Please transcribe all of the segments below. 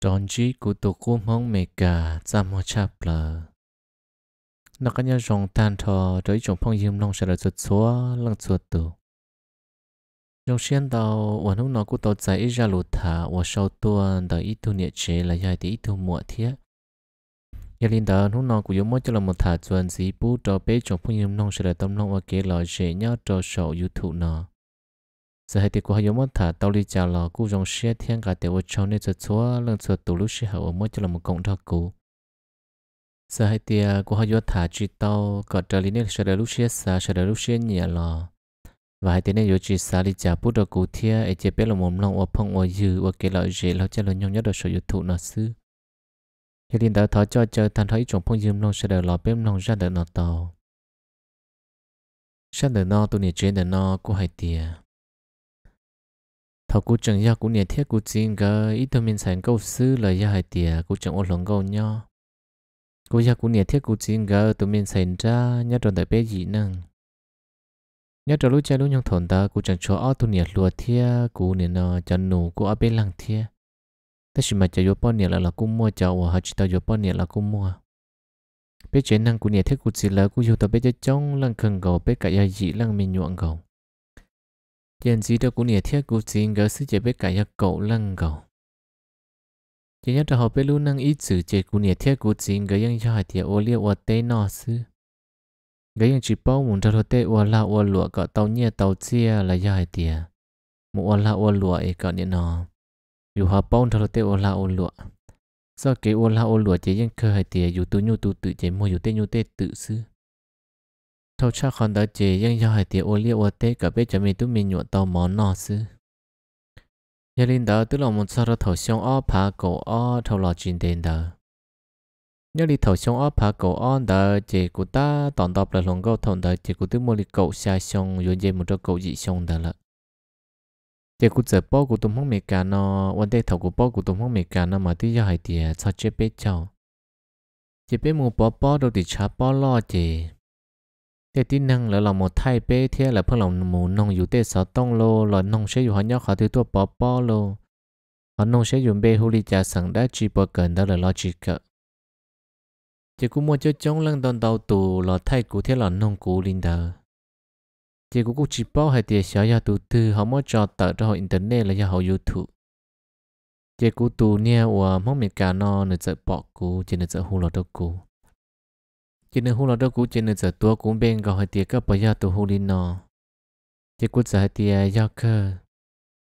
tròn chỉ của tổ quốc mong mẹ cả ra mò chạp lờ nó có nhau rong tan thở tới chỗ phong yếm long sẽ là chuột xóa lăng chuột tù trong xuyên tàu và lúc nó cũng tàu chạy ra lụt thả và sau tuần đợi ít tu nhiệt chế là dài thì ít tu muộn thiết giờ linh tàu lúc nó cũng giống mỗi cho là một thả chuẩn gì bút cho bế trong phong yếm long sẽ là tâm long và kế lời dễ nhau cho sổ youtube nó sẽ hai tiệc của hai món thả tàu đi chào lò cú rong xe thiên cả tiệc của cháu nên giờ chúa lần chúa tủ lúc xe hậu mỗi cho là một cộng thọ cũ giờ hai tiệc của hai thả chỉ tàu có trở lý nên sẽ đợi lúc xe xa sẽ đợi lúc xe nhẹ lò và hai tiệc này yêu chỉ xa đi chào bút đồ cũ thia ấy chỉ biết là một lòng ở phong ở dư ở cái loại gì lão cha lớn nhau nhất ở sở hữu thụ nó xứ hiện hiện đã thọ cho chờ thằng thấy chồng phong dùm lòng sẽ đợi lò bếp lòng ra được nó tàu sáng đợi nó tôi nhớ chuyện đợi nó của hai tiệc thọ cú chẳng ya cú nhiệt thiết cú chín cái ít thôi mình sản câu sư là ya hai tiề cú chẳng ôn lòng câu nhau cú ya cú nhiệt thiết cú chín cái tụi mình sản ra nhớ trong đại bé gì năng nhớ trong lúc chơi lúc nhung thổn ta cú chẳng cho ở tụi nhiệt lùa thiết cú nhiệt nó chân nụ cú ở bên lăng thiết ta chỉ mà chơi vô bao nhiêu là là cú mua cháu hoặc chỉ tao vô bao nhiêu là cú mua bé chuyện năng cú nhiệt thiết cú chín là cú yêu tao bé chơi trong lăng khẩn cầu bé cả ya dị lăng mình nhuận cầu tiền gì đâu cũng nhẹ thiết cũng chỉ ngỡ sự chế biết cả nhà cậu lăng cậu chỉ nhớ cho họ biết luôn năng ít sự chế cũng nhẹ thiết cũng chỉ ngỡ những cho hỏi tiền ô liu ô tê nọ sư cái những chỉ bao muốn cho tê ô la ô lụa cả tàu nhẹ tàu chia là do hỏi tiền mu ô la ô lụa ấy cả nhẹ nọ dù họ bao cho tê ô la ô lụa do cái ô la ô lụa chế những cơ hỏi tiền dù tu nhu tu tự chế mua dù tê nhu tê tự sư thâu cha còn đợi chị dân do hải tiệt ô liu ô tê cả biết cho mình tụi mình nhuận tàu món nọ sư nhà linh đó tức là một sao ra thầu xong ó phá cổ ó thâu lò chuyện tiền đó nhà linh thầu xong ó phá cổ ó đó chị của ta tòn đọc là lòng câu thằng đó chị của tụi mua đi cậu xa xong rồi dây một trò cậu dị xong đó là chị của giờ bao của tụi mong mẹ cả nó vấn đề thầu của bao của tụi mong mẹ cả nó mà tụi do hải tiệt sao chế biết cháu chị biết mua bao bao đâu thì chả bao lo chị thế tí năng là lòng một thay bê thế là phương lòng mù nông dù tê sợ tông lô là nông sẽ dù họ nhóc họ thứ tua bỏ bỏ lô họ nông sẽ dùng bê huli trà sẵn đã chỉ bỏ gần đó là lo chỉ cơ. chỉ cũng mua cho chống lăng đòn đầu tù là thay cụ thế là nông cụ linh đờ chỉ cũng chỉ bỏ hay tiền xóa do tù tư họ mới cho tờ cho họ internet là cho họ youtube chỉ cũng tù nha và mong mình cả nó nữa sẽ bỏ cụ chỉ nữa sẽ hù lọt đâu cụ chỉ nên hôn là đâu cũng chỉ nên giờ tua cũng bên gọi hai tiệc các bây giờ tụ hôn đi nọ chỉ cũng giờ hai tiệc giao cơ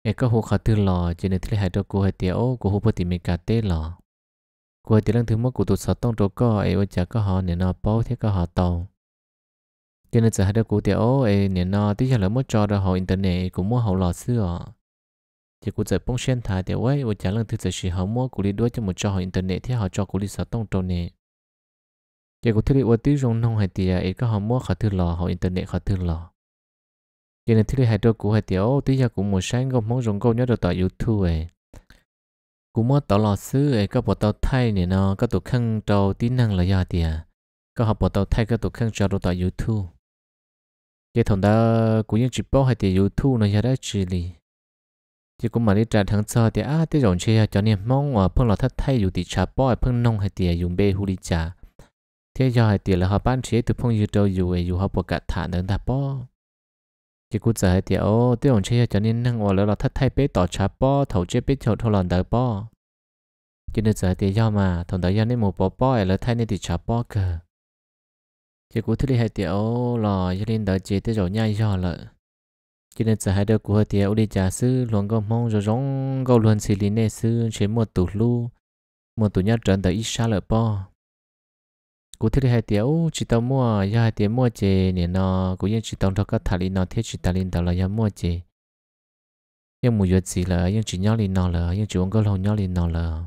em có hôn khát tư lò chỉ nên thấy hai đâu cũng hai tiệc ô cũng hôn bớt tìm mình cả tê lò cũng hai tiệc lần thứ mấy cũng tụ sáu tông đâu có ai ôi chả có họ nè nọ bao thế có họ tàu chỉ nên giờ hai đứa cụ tiểu ô ấy nè nó tí giờ là mất cho ra họ internet cũng mua họ lò xưa chỉ cụ giờ bông sen thả tiểu ấy ô trả lần thứ giờ chỉ họ mua cụ đi đuôi cho một cho họ internet thì họ cho cụ đi sợ tông trâu nè giờ cũng thấy ủa tí dùng nông hải tiền ít có họ mua họ thư lò họ internet họ thư lò giờ này thứ hai đôi cũng hay tiểu tí giờ cũng một sáng không muốn dùng câu nhớ được tại youtube ấy cũng mua tàu lò xứ ấy có bộ tàu thay này nó có tụ khăn trâu tính năng là do tiền có họ bộ tàu thay có tụ khăn trâu được tại youtube giờ thằng đó cũng như chỉ bảo hải tiền youtube nó giờ đã chỉ đi. chỉ có mà đi trả thằng sau thì à tí rộng chơi cho nên mong ở phương lò thay dù tí trả bỏ ở phương nông hải tiền dùng bê hủ đi trả thế giờ thì là họ bán chế từ phong dư đâu dù ấy dù họ bỏ cả thả đến ta bỏ chỉ cú giờ thì ô tôi ông chế cho nên năng ngồi là thất thay bế tỏ chả bỏ thầu chế bế chỗ thâu lòn tới bỏ chỉ nên giờ thì do mà thằng tới do nên một bỏ bỏ là thay nên thì chả bỏ cơ chỉ cú thứ hai hai ô lò cho nên tới chế tới rồi nhai do lợ cho nên giờ hai đứa của ô đi trả sư luôn có mong rồi giống câu luôn xử lý nè sư chế một tủ lu một tủ nhát trần tới ít xa lỡ bỏ cú thế hai tiểu chỉ tao mua ya hai tiểu mua chè nè nó cú yên chỉ tao cho các thà li nó thiết chỉ tao linh tao là ya mua chè yên mua yết gì là yên chỉ nhau linh nó là yên chỉ uống cái lòng nhau linh nó là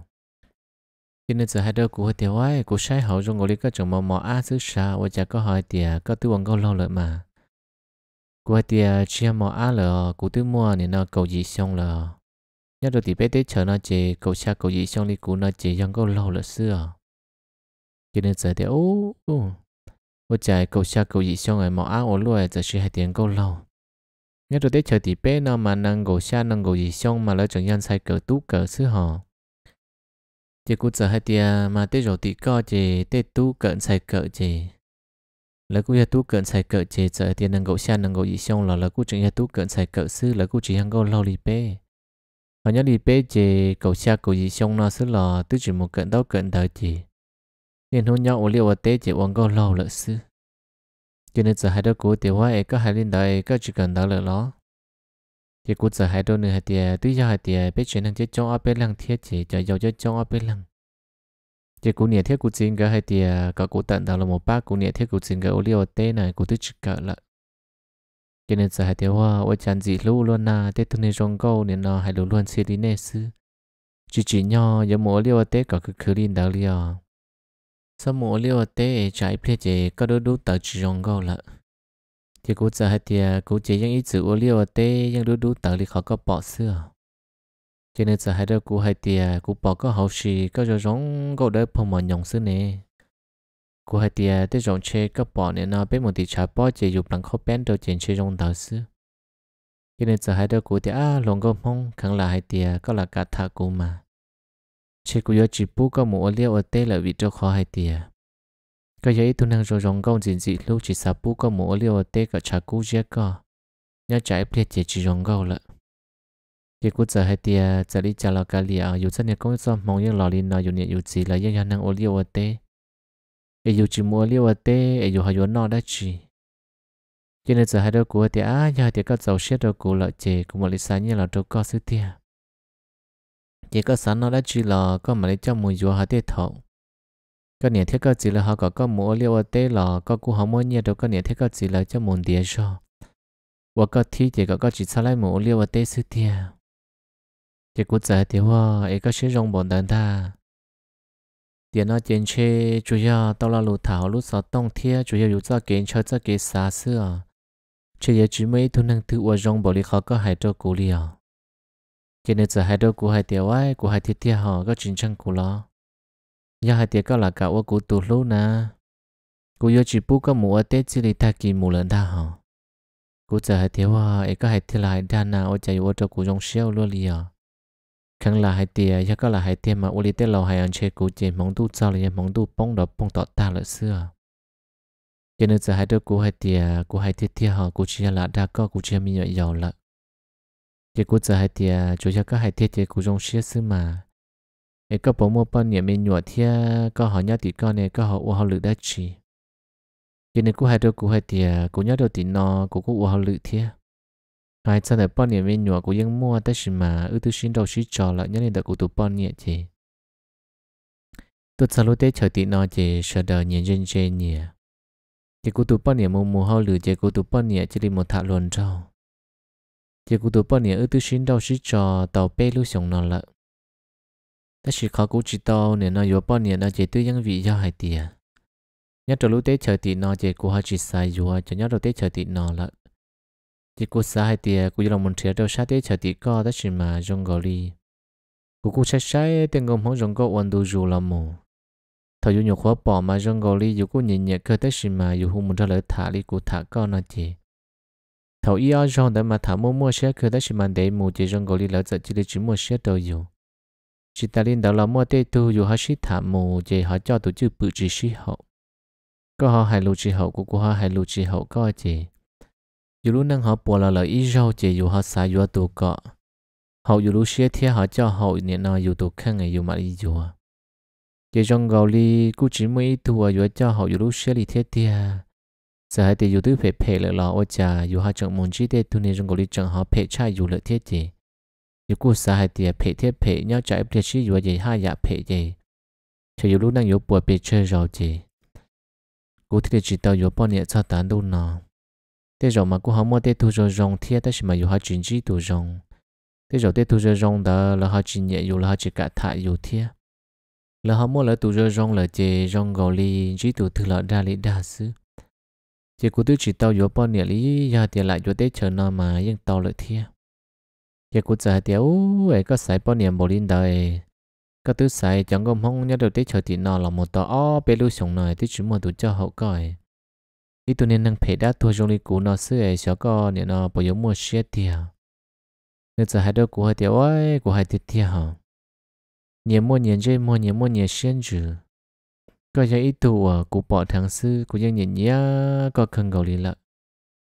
cho nên giờ hai đứa cú hai tiểu ấy cú sai hậu trong ngồi đi các chồng mò mò á xứ xa và chả có hỏi tiệt có tư uống cái lòng lợi mà cú hai tiệt chia mò á là cú tư mua nè nó cầu gì xong là nhớ được thì bé tết chờ nó chè cầu xa cầu gì xong đi cú nó chè uống cái lòng lợi xưa cho nên giờ thì ô ô ô chạy cầu xa cầu gì xong rồi mà áo ô lùi giờ sẽ hai tiếng câu lâu nhớ rồi tới chờ thì bé nó mà năng cầu xa năng cầu gì xong mà lỡ chẳng nhân sai cờ tú cờ xứ họ chỉ cũng giờ hai tiếng mà tới rồi thì co chỉ tới tú cận sai cờ chỉ là cũng tu cận sai cỡ chế trợ tiền năng gỗ xa năng gỗ dị xong là là cũng chỉ tu cận sai cỡ sư là cũng chỉ hàng gỗ lâu đi bé. họ nhớ đi bé chỉ cầu xa cầu dị xong nó sư là tức chỉ một cận đâu cận đời chỉ nên hôn nhau liệu ở tế chỉ uống câu lâu lợi sư cho nên giờ hai đứa cố tiểu hoa ấy có hai linh đời có chỉ cần đó lợi nó. chỉ cố giờ hai đứa nữa hai tiề tuy giờ hai tiề biết chuyện năng chết trong ở bên lăng thiết chỉ cho giàu cho trong ở bên lăng chỉ cố nhẹ thiết cố xin cái hai tiề có cố tận đó là một bác cố nhẹ thiết cố chính cái ô liệu tế này cố tích chỉ cỡ lợi cho nên giờ hai tiề hoa ôi chán gì lũ luôn na à, tết thương nên trong câu nên nó hai lũ luôn xì đi nè sư chỉ chỉ nhau giờ mỗi liệu tế có cứ khứ linh đó liệu sau mùa liều tế trái phía chế có đôi đôi tờ chỉ rong gò lợ thì cũng giờ hết thì à, cũng chỉ những ít chữ ô liều tế những đôi đôi tờ thì khó có bỏ xưa cho nên giờ hết đâu cũng hết thì à, cũng bỏ có học sĩ có rồi rong gò đôi phần mà nhộng xưa nè cô hết thì à, tới rong chế có bỏ nè nó bê một tí trái bỏ chế dục bằng khó bên đầu trên chế rong tờ xưa cho nên giờ hai đứa cô thì á lòng gò mong khẳng là hết thì có là cả thà cô mà chỉ có chỉ bù có một liều ở tê là vì cho khó hay tiệt cái giấy tu năng rồi rong gông diện dị lúc chỉ sa bù có một liều ở tê cả trà cú giết cả nhớ trái plei chỉ chỉ rong gâu lợ thì cũng giờ hay tiệt giờ đi trả lo cái liều dù sao nhà công cho mong những lò lin nào dù nhà dù gì là những nhà năng ô liều ở tê ai dù chỉ mua liều ở tê ấy dù hay dù nọ đã chỉ cho nên giờ hai đứa của tiệt à giờ tiệt có giàu xiết đâu của lợi chè của một lịch sử như là đâu có sự tiệt chỉ có sẵn nó đã chỉ là có mà lấy cho mùi dùa hả tiết thọ có nghĩa thế có chỉ là họ có có mùa ở tê là có cú họ mua nhiệt đâu có nghĩa thế có chỉ là cho mùn địa cho và có thi chỉ có có chỉ sao lại mùa ở tê sư tiệt chỉ cú giải thì hoa ấy có sử dụng bọn đàn ta tiền nó tiền chê chủ yếu tao là lụt thảo lụt sáu tông thiê chủ yếu yếu cho kiến cho cho kiến xa xưa chỉ yếu chỉ mấy thu năng thứ ở rong bỏ đi khó có hại cho cú liều cho nên giờ hai đứa của hai tiểu ấy của hai thiết thiệt họ có chính chăng của lo. nhà hai tiểu có là cả ô của tụt lú na. cô yêu chỉ bút có mùa tết chỉ đi thay kỳ mùa lần tha họ cô giờ hai tiểu à ấy có hai thiết lại đa nà chạy ô cho cô trong siêu luôn liền khăng là hai tiểu chắc có là hai tiểu mà ô tết lầu hai anh chơi cô chỉ mong tu sao liền mong tu bông đập bông tọt ta lợi xưa cho nên giờ hai đứa của hai tiểu của hai thiết thiết họ cô chơi là đa có cô chỉ mi nhỏ giàu lợ chỉ cú giờ hai tiệt chủ yếu các hai tiệt chỉ cú dùng xia xứ mà ấy có bố mua bao nhiêu mình nhọ thia có họ nhát thì con này có họ uo họ lự đã chỉ cho nên cú hai đôi cú hai tiệt cú nhát đôi thì nó cú có uo họ lự thia hai sau này bao nhiêu mình nhọ mua tới gì mà ở tư xin đầu xí cho lại nhát nên đã cú tụ bao nhiêu chỉ tôi sau lúc tết chờ thì nó chỉ sợ đợi nhân dân chơi nhỉ chỉ cú tụ bao nhiêu mua mua họ lự chỉ cú tụ bao nhiêu chỉ đi một thằng luồn trâu chỉ cụ tụ bao nhiêu? ư tư xin đâu sĩ cho tàu bê lưu sống nó lợ ta sĩ khó cụ chỉ tàu nè nó yếu bọn nhỉ nó chỉ tư nhân vị do hai tìa nhớ trò lũ tế chờ tị nó chỉ cụ hai chỉ sai yếu cho nhớ trò tế chờ tị nó lợ chỉ cụ sai hai tìa cụ lòng muốn trẻ đâu sát tế chờ tị co ta sĩ mà dùng gò li cụ cụ sai sai tên gồm hông dùng gò quan đu dù làm mù thầu dù nhiều khó bỏ mà dùng gò li dù cụ nhìn nhẹ cơ ta sĩ mà dù hùng muốn ra lỡ thả li cụ thả co nó chỉ thầu đó đó mà mua mua xe, xe mang chỉ Chỉ ta lên đó là mua tê tu dù họ sĩ thả mù về họ cho tổ chức bự chỉ sĩ hậu có họ hài lù chỉ họ của của họ hài lù chỉ họ có chỉ. dù lúc năng họ bùa là lợi ý rau chị dù họ xài dù tụ cọ Họ dù lúc xe thiết họ cho họ nên nó dù tụ khăn ngày dù mà đi dù chị trong gầu li cú chỉ mới tu ở dù cho họ dù lúc xe li thiết. thế giờ hai thì youtube phải phải là lo ở cha yêu hai chồng muốn chỉ để tu nên trong cái chồng họ phải trai yêu lợi thiết gì yêu cô giờ hai thì phải thiết phải nhau chạy để chỉ yêu gì hai nhà phải gì chỉ yêu lúc đang yêu bùa bị chơi rồi gì cô thì chỉ tao yêu bao nhiêu sao tán đâu nào thế rồi mà cô không mua thế thu rồi rong thiết đó mà yêu hai chuyện chỉ tu rong thế rồi thế thu rồi rong đó là hai chuyện nhẹ yêu là hai chuyện cả thải yêu thiết là họ mua là tu rồi rong là gì rong gò lì chỉ tu thứ là đa li đa sư chỉ cụ tôi chỉ tàu yếu bao nhiêu lý giờ thì lại yếu tết chờ nó mà vẫn tàu lợi thiệt chỉ cụ giờ thì tiểu ấy có sai bao nhiêu bộ linh đời có tôi sai chẳng có mong nhớ được tết chờ thì nó là một tàu bé lưu sống này thì chỉ một tụ cho hậu coi ít tôi nên năng phải đã thua trong lý cũ nó xưa ấy cho có, nên nó bỏ yếu mua xe thiệt nên giờ hai đứa của hai tiểu ấy của hai tiết thiệt hả nhiều mua nhiều chơi mua nhiều mua nhiều xuyên chứ có giờ ít tù của bỏ thằng sư của dân nhìn nhá có cần cầu lý lợ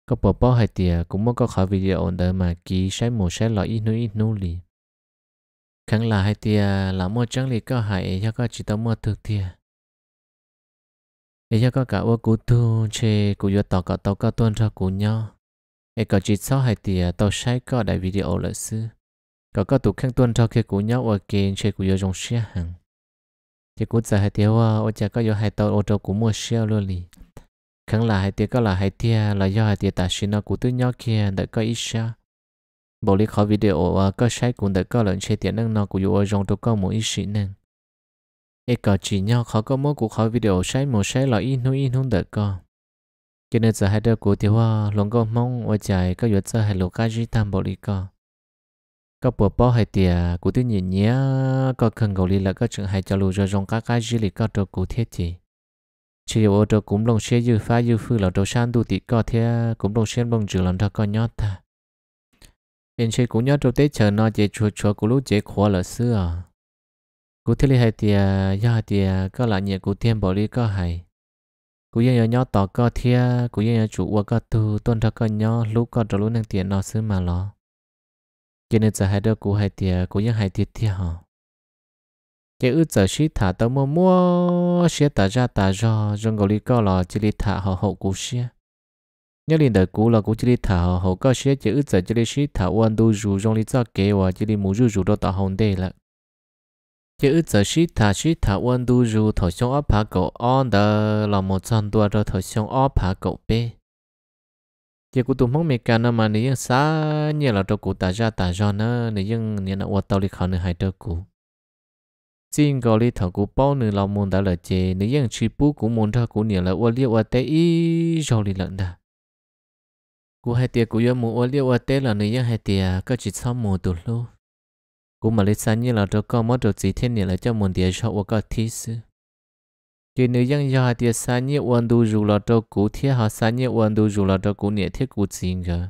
có bỏ bỏ hai tìa cũng mới có khỏi video ổn đỡ mà ký sai một sai lọ ít nuôi ít nuôi lì khẳng là hai tìa là mua trắng lì có hại cho có chỉ tao mua thực tìa ấy cho có cả ô cú thu chê cú vô tỏ có tàu có tuân cho cú nhau ấy có chỉ sau hai tìa tàu sai có đại video lợi sư có có tụ khăn tuân cho kia cú nhau ở kia chê cú vô trong xe hàng thì cũng giờ ờ, hai tiêu ô chả có do hai tàu ô tô cũng mua xe luôn đi khẳng là hai tiếng có là hai tiêu là do hai tiếng ta xin nó cũng tự nhau kia đã có ít xe bộ lý khó video ờ, có sai cũng đã có lợn xe tiền năng nó cũng dụ dòng tôi có một ít xịn năng ít có chỉ nhau khó có mỗi cuộc khó video sai một sai là ít nuôi ít không được có cho nên giờ hai đứa cũng tiêu hoa luôn có mong ô chả có dụ giờ hai lô cái gì tham bộ lý có có bộ bó hay tiề cụ tự nhiên nhé có cần cầu lý là có chuyện hay cho lù rồi rong cá cá dữ lý có đồ cụ thiết gì chỉ ô tô cũng lông xe dư phá dư phư là đồ san tu tị có thế cũng lông xem lông trừ làm cho con nhót ta bên xe cũng nhót đồ tế chờ nó chế chùa chùa của lúc chế khóa là xưa cụ thiết lý hay tiề do tiề có là nhẹ cụ thiên bỏ lý có hay cú yên nhớ tỏ có thia cú yên nhớ chủ qua có tu tuân thọ có nhớ lúc có trò lúc năng tiền nó xứ mà lo cho nên giờ hai đứa cụ hai tia cụ những hai tiệt tiệt hả cái ước giờ xí thả tao mua mua sẽ tả ra tả ra rồi gọi đi coi là chỉ đi thả họ hậu cụ xí nhớ liền đời cũ là cũng chỉ đi thả họ hậu có xí chỉ ước giờ chỉ đi xí thả quan đu rủ rồi đi cho kế và chỉ đi mua rủ rủ đó tao hồn đây là chỉ ước giờ xí thả xí thả quan đu rủ thổi xong ấp hạ cậu on đó là một trăm đua rồi thổi xong ấp hạ cậu bê chỉ cụ tụm mong mẹ cả nó mà nãy xa nhẹ là cho cụ ta ra ta cho nó nãy nhưng nãy nó tao tàu đi khảo nãy hai đứa cụ xin gọi đi thằng cụ bao nãy là muốn đã là chế nãy nhưng chỉ bú cụ muốn thằng cụ nãy là qua liệu qua tế ý rồi đi lần đó cụ hai tia cụ yêu muốn qua liêu qua tê là nãy nhưng hai tia có chỉ sao muốn tụt luôn cụ mà lấy xa nhẹ là cho có mất được gì thế nãy là cho muốn tiệt cho qua cái thí sự cái nữ dân gia thì sa nhiệt quan du dù là cho cụ thiết họ sa nhiệt quan du dù là cho cụ nhiệt thiết cụ xin cơ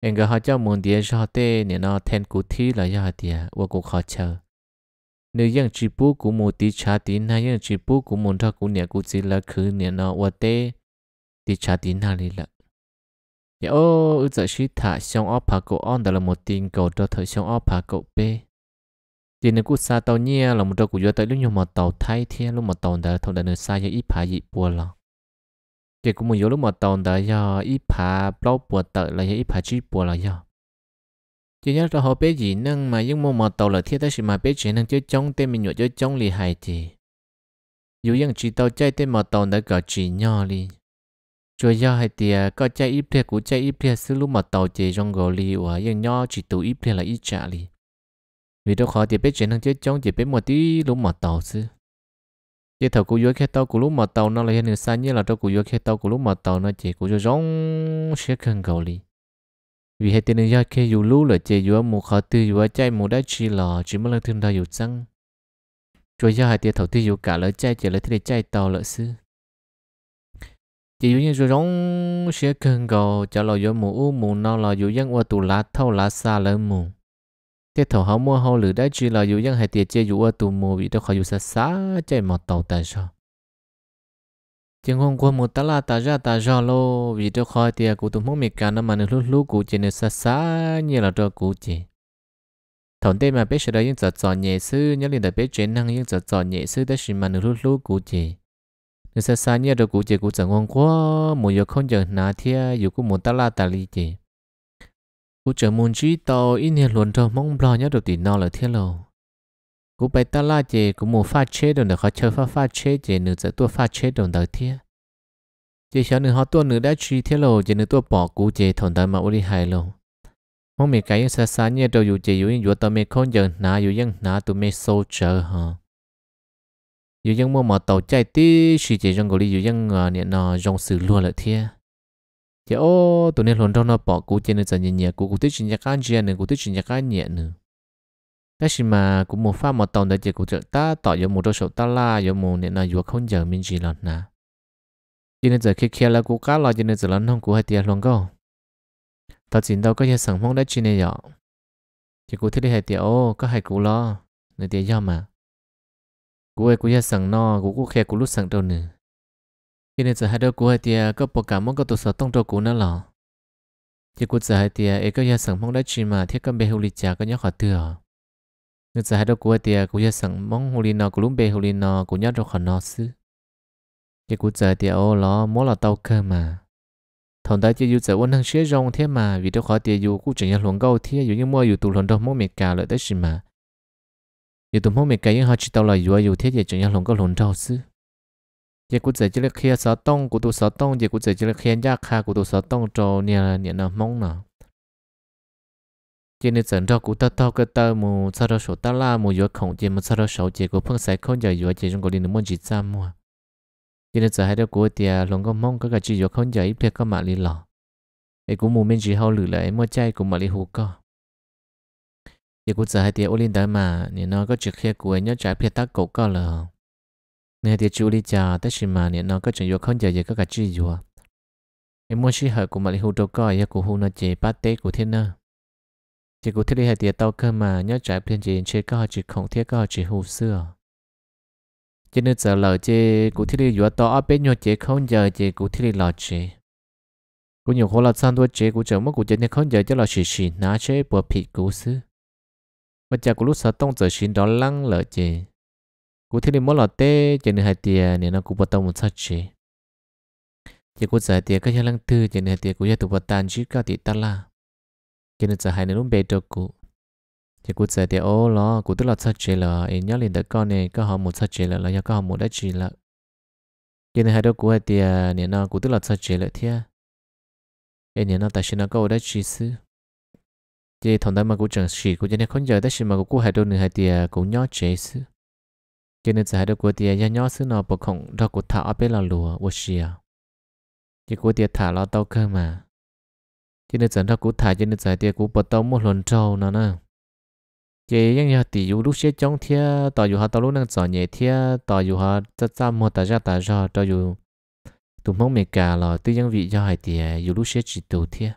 anh cái họ cho muốn địa cho tê niệm nó thêm cụ thiết là gia thì và cụ khó chờ nếu dân chỉ bố của một tí trả tín hay dân chỉ bố của một thằng của nhà của chỉ là khứ niệm nó và tê tí trả tín nào đi lạ giờ ô giờ sĩ thả xong ốp phá cậu ăn được là một tin cầu cho thời xong ốp phá cậu bê thì nếu cú sa tàu nhia là một trong của vô tới lúc nhiều mà tàu thay thế lúc mà tàu đã thông đã nơi sa cho ít phá dị bùa lòng thì cũng một vô lúc mà tàu đã do ít phá bao bùa tới là do ít phá chi bùa là do chỉ nhớ cho họ biết gì nâng mà những mô mà tàu là thiết tới sự mà biết chỉ nâng chứ chống tên mình nhựa chứ chống lì hại thì dù những chỉ tàu chạy tên mà tàu đã gọi chỉ nhỏ đi cho do hay tìa có chạy ít thiệt cũng chạy ít thiệt xứ lúc mà tàu chỉ trong gò lì và những nhỏ chỉ tụ ít thiệt là ít chạy lì vì đâu khó thì biết chuyện năng chết chống chỉ biết một tí lúc mà tàu chứ chỉ thầu cú vô khi tàu cú lúc mà tàu nó là hiện được sai như là đâu cú vô khi tàu cú lúc mà tàu nó chỉ cú cho rong sẽ cần cầu đi vì hệ tiền do khi dù lú là chỉ dù một khó tư dù chạy một đá chi lò chỉ mới là thương đau dù răng cho do hai tiền thầu tư dù cả lỡ chạy chỉ lỡ thì chạy tàu lỡ sư chỉ dụ như rồi rong sẽ cần cầu cho lò dù mù u mù nào lò dù dân qua tù lá thâu lá xa lỡ mù thế thầu hậu mua hậu lử đã chỉ là dù dân hai tiệt chế dù ở tù mù vì đó khỏi dù xa xa chạy mọt tàu ta sao chừng hôm qua một tá la ta ra ta ra lô vì đó khỏi tiệt của tù mong mệt cả nó mà nước lúc lúc cụ chỉ nước xa xa như là cho cụ chỉ thằng tê mà biết sự đó những giờ giờ nhẹ sư nhớ liền đã biết chuyện năng những giờ chọn nhẹ sư đó là mà nước lúc lúc cụ chỉ nước xa xa như là cụ chỉ cụ chẳng hôm qua một giờ không giờ nà thia dù cũng một tá la ta li chỉ cú chờ muốn chỉ tàu in hiện luận thôi mong lo nhớ được tiền nào là thiên lộ cú bay ta la chè cú mua pha chế đồ để họ chơi pha pha chế chè nữ sẽ tua pha chế đồng đầu sau chè 小 nữ họ tua nữ đã chỉ thiên lộ chè nữ tua bỏ cú chè thằng ta mà uli hài lộ mong mày cái xa xa nhẹ đầu dù chè dù in dù tao mày không giờ nà dù yên nà tụi mày sâu chờ hả dù yên mua mà tàu chạy tí chỉ chè trong gò li dù yên nè nọ trong sự luôn là thiên thì ô tụi nên hồn trong nó bỏ cú trên nó nhận nhẹ cú cú tích chuyện nhạc anh chị này cú tích chuyện nhạc anh nhẹ nữa đó chỉ à mà cũng một pha một tông để chỉ cú trợ ta tỏ cho một đôi ta la giống một nên là vừa không giờ mình chỉ lần nà cho nên giờ khi kia là cú cá lo cho nên giờ lần không cú hay tiền luôn không. tao chỉ đâu có những sản phẩm đã chỉ này vậy chỉ cú thích hay tiền ô có hay cú lo nên tiền do mà cú ấy cú hay sản no cú cú khe cú lúc sản đâu nữa cho nên giờ hai đứa hai thì có bộ cảm mong có tổ sở tông đồ cũ nữa lọ thì của giờ thì ấy có gia sẵn mong đã chỉ mà thiết con bê hồ lì chả có nhớ khỏi thừa người giờ hai đứa hai thì cũng gia sẵn mong hồ lì nọ cũng lúc bê hồ lì nọ cũng nhớ được khỏi nọ xứ thì của giờ thì ô lọ mỗi là tàu cơ mà thằng ta chỉ dùng ôn hàng xế rong thế mà vì đó khó tiền dùng cũng chẳng nhận luồng câu thế dù như mua dù tụ luận đâu mỗi mệt cả lợi tới gì mà dù tụ mỗi mệt cả những họ chỉ tàu là dù dù thế thì chẳng nhận luồng câu luồng đâu xứ giờ cũng dễ chỉ là khi sở tông của tu sở tông giờ cũng dễ chỉ là khi giác kha của tu sở tông cho nè nè nó mong nè chỉ nên dẫn cho cụ ta tao cái tao mù sao đó số ta la mù yếu khổng chỉ mù sao đó số chỉ của phương sai không giờ yếu chỉ trong cái linh muốn chỉ ra mua chỉ nên giờ hai đứa của tiề lòng có mong cái cái chỉ yếu không giờ ít biết có mà lý lò Ai cũng mù mình chỉ hao lử lại mua chay cũng mà lý hú co giờ cũng giờ hai tiề ô linh tới mà nè nó có chuyện kia của nhớ trái biết tác cổ co là nghe thì chú đi chả tất nhiên mà nè nó có chuyện vô không giờ giờ có cả chi vô em muốn xí hợp của mà đi hưu đâu coi ya của hưu nó chế bát tế của thiên nơ chỉ của thiên đi hệ tiệt tao cơ mà nhớ trải phiên chỉ chế có chỉ không thiết có chỉ hưu xưa cho nên giờ lỡ chế của thiên đi vô to ở bên nhau chế không giờ chế của thiên đi lỡ chế của nhiều khổ là sang đua chế của chợ mất của chế nên không giờ cho là chỉ chỉ ná chế bừa phi cũ xưa mà chả của lúc sợ tông giờ xin đó lăng lỡ chế cú thế này mỗi lọt tê chân này hai tiền nên nó cú bắt đầu một sát chỉ chỉ cú giải tiền cái nhà lăng tư chân nên hai tiền cú giải tụ bắt tan chỉ cả tiền ta la chỉ nên giải hai nên lúc bê cho cú chỉ cú giải tiền ô lo cú tức là sát chỉ là em nhớ liền tới con này có họ một sát chỉ là là có họ một đã chỉ là chỉ nên hai đứa cú hai tiền nên nó cú tức là sát chỉ là thế em nhớ nó tại sao nó có đã chỉ xứ chỉ thằng đó mà cú chẳng chỉ cú chỉ nên không giờ tại sao mà cú hai đứa nữa hai tiền cũng nhớ chế xứ cho nên sẽ được của tiền nhà nhỏ xứ nó bộ khổng đó của ở bên là lùa của xìa chỉ của tiền thả lo tao cơ mà cho nên dẫn đó của thả cho nên sẽ tiền của bộ tao một lần trâu nó nè chỉ những nhà tỷ dụ lúc xế trong thia tao dù họ tao lúc năng giỏi nhẹ thia tao dù họ tất cả mua tao ra tao ra tao dù tụi mong mẹ cả là tư nhân vị do hai tiền dù lúc xế chỉ tụ thia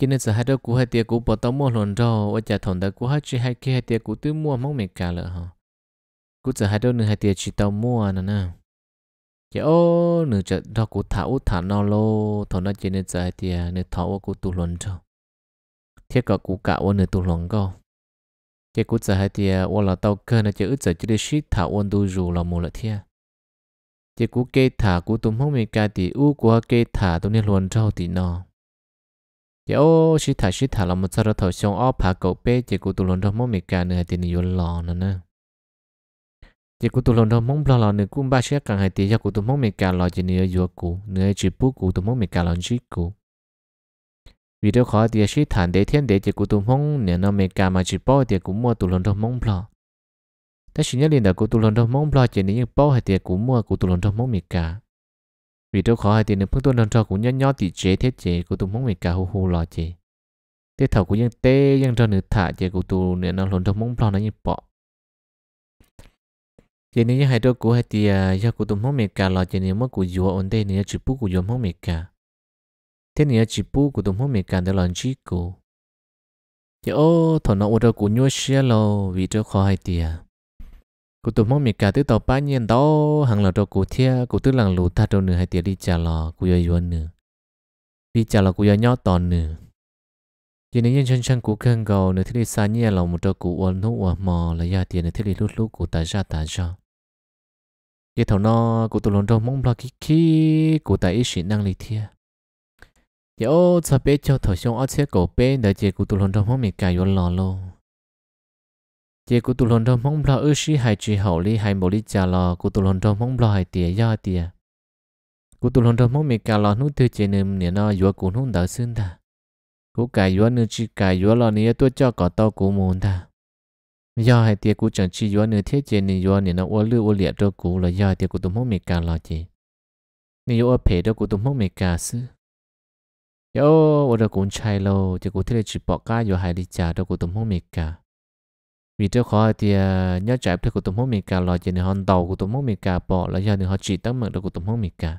cho nên giờ hai đứa hai tia cũ bỏ tao một lần rồi ở nhà thằng đó cũ hai chỉ hai kia hai tia cũ tư mua mong mẹ cả lợ hả cú giờ hai đứa nữa hai tiền chỉ tàu mua nè nè giờ ô nữa chợ đó cú thả út thả nó lô thọ nó chỉ nên giờ hai tiền à, nửa thả ô cú tu lồn cho thiết cả cú cả ô nữa tu lồn co giờ cú giờ hai tiền ô là tàu cơ nè giờ út giờ chỉ để ship thả ô tu rù là mua là thiết giờ cú kê thả cú tu không mấy cái thì u của kê thả tu nè lồn cho thì nó giờ ô ship thả ship thả là một sao đó thầu xong ó phá cậu bé giờ cú tu lồn cho mấy cái nửa tiền nhiều lò nè nè chỉ cụ tụ lần đầu mong lo là nữa cũng ba sẽ càng hay tiếc cho cụ tụ mong mẹ cả lò chỉ nửa vừa cụ nửa chỉ bút cụ tụ mong mẹ cả lo chỉ cụ vì đâu khó tiếc chỉ thản để thiên để chỉ cụ tụ mong nửa nó mẹ cả mà chỉ bao tiếc cũng mua tụ lần đầu mong lo ta chỉ nhớ liền là cụ tụ lần đầu mong lo chỉ nửa bao hay tiếc cũng mua cụ tụ lần đầu mong mẹ cả vì đâu khó hay tiếc nửa phương tụ lần đầu cũng nhớ nhớ tiếc chế thiết chế cụ tụ mong mẹ cả hù hù lò chế thế thầu cũng ยัง tê ยัง cho nửa thả chế cụ tụ nửa nó lần đầu mong lo nó như bọ chỉ nếu như hai đứa của hai thì à, do của tụi mong mẹ cả lo chỉ nếu mất của dùa ổn đây nếu chỉ bú của dùa mong mẹ cả thế nếu chỉ bú của tụi mong mẹ cả để làm chi của chỉ ô thằng nó ở của nhớ xe lo vì cho khó hai thì của tụi mong mẹ cả tới tàu ba nhiên đó hàng là cho của thia của tư làng lù ta cho nửa hai thì đi chờ lo, của dùa dùa nửa đi chờ lo của dùa nhau tòn nửa chỉ nên nhân chân chân của cơn gầu nửa thế đi xa nhẹ lòng một cho của uốn hút uốn mò là gia tiền nửa thế đi lút lút của ta ra ta ra cái thầu nó cụ tụ lon đâu mong lo kí kí cụ tại ít sĩ năng lý thiệt giờ ô cho bé cho thầu xong ở xe cổ bé để giờ cụ tụ lon đâu mong mình cài vô lò lô giờ cụ tụ lon đâu mong lo ít sĩ hai chỉ hậu lý hai bộ lý trả lò cụ tụ lon đâu mong lo hai tiệt do tiệt cụ tụ lon đâu mong mình cài lò nút từ trên nền nền nó vừa cụ nút đỡ xương ta cụ cài vừa nửa chỉ cài vừa lò nè tôi cho cỏ tao cụ muốn ta do hai tiệc của chẳng chi do nửa thế chế nửa do nửa nó ô lưu ô liệt đó cũ là do tiệc của tụm hông mì cà lo chi nửa do phê đó của tụm hông mì cà sư yo ô đó cũng chai lo tiệc của thế là chỉ bỏ cá do hai đi chả đó của tụm hông mì cà vì trước khó thì à, nhớ trải thức của tụm hông mì cà lo chi nửa hòn đầu của tụm hông mì cà bỏ là do nửa họ chỉ tấm mực đó của tụm hông mì cà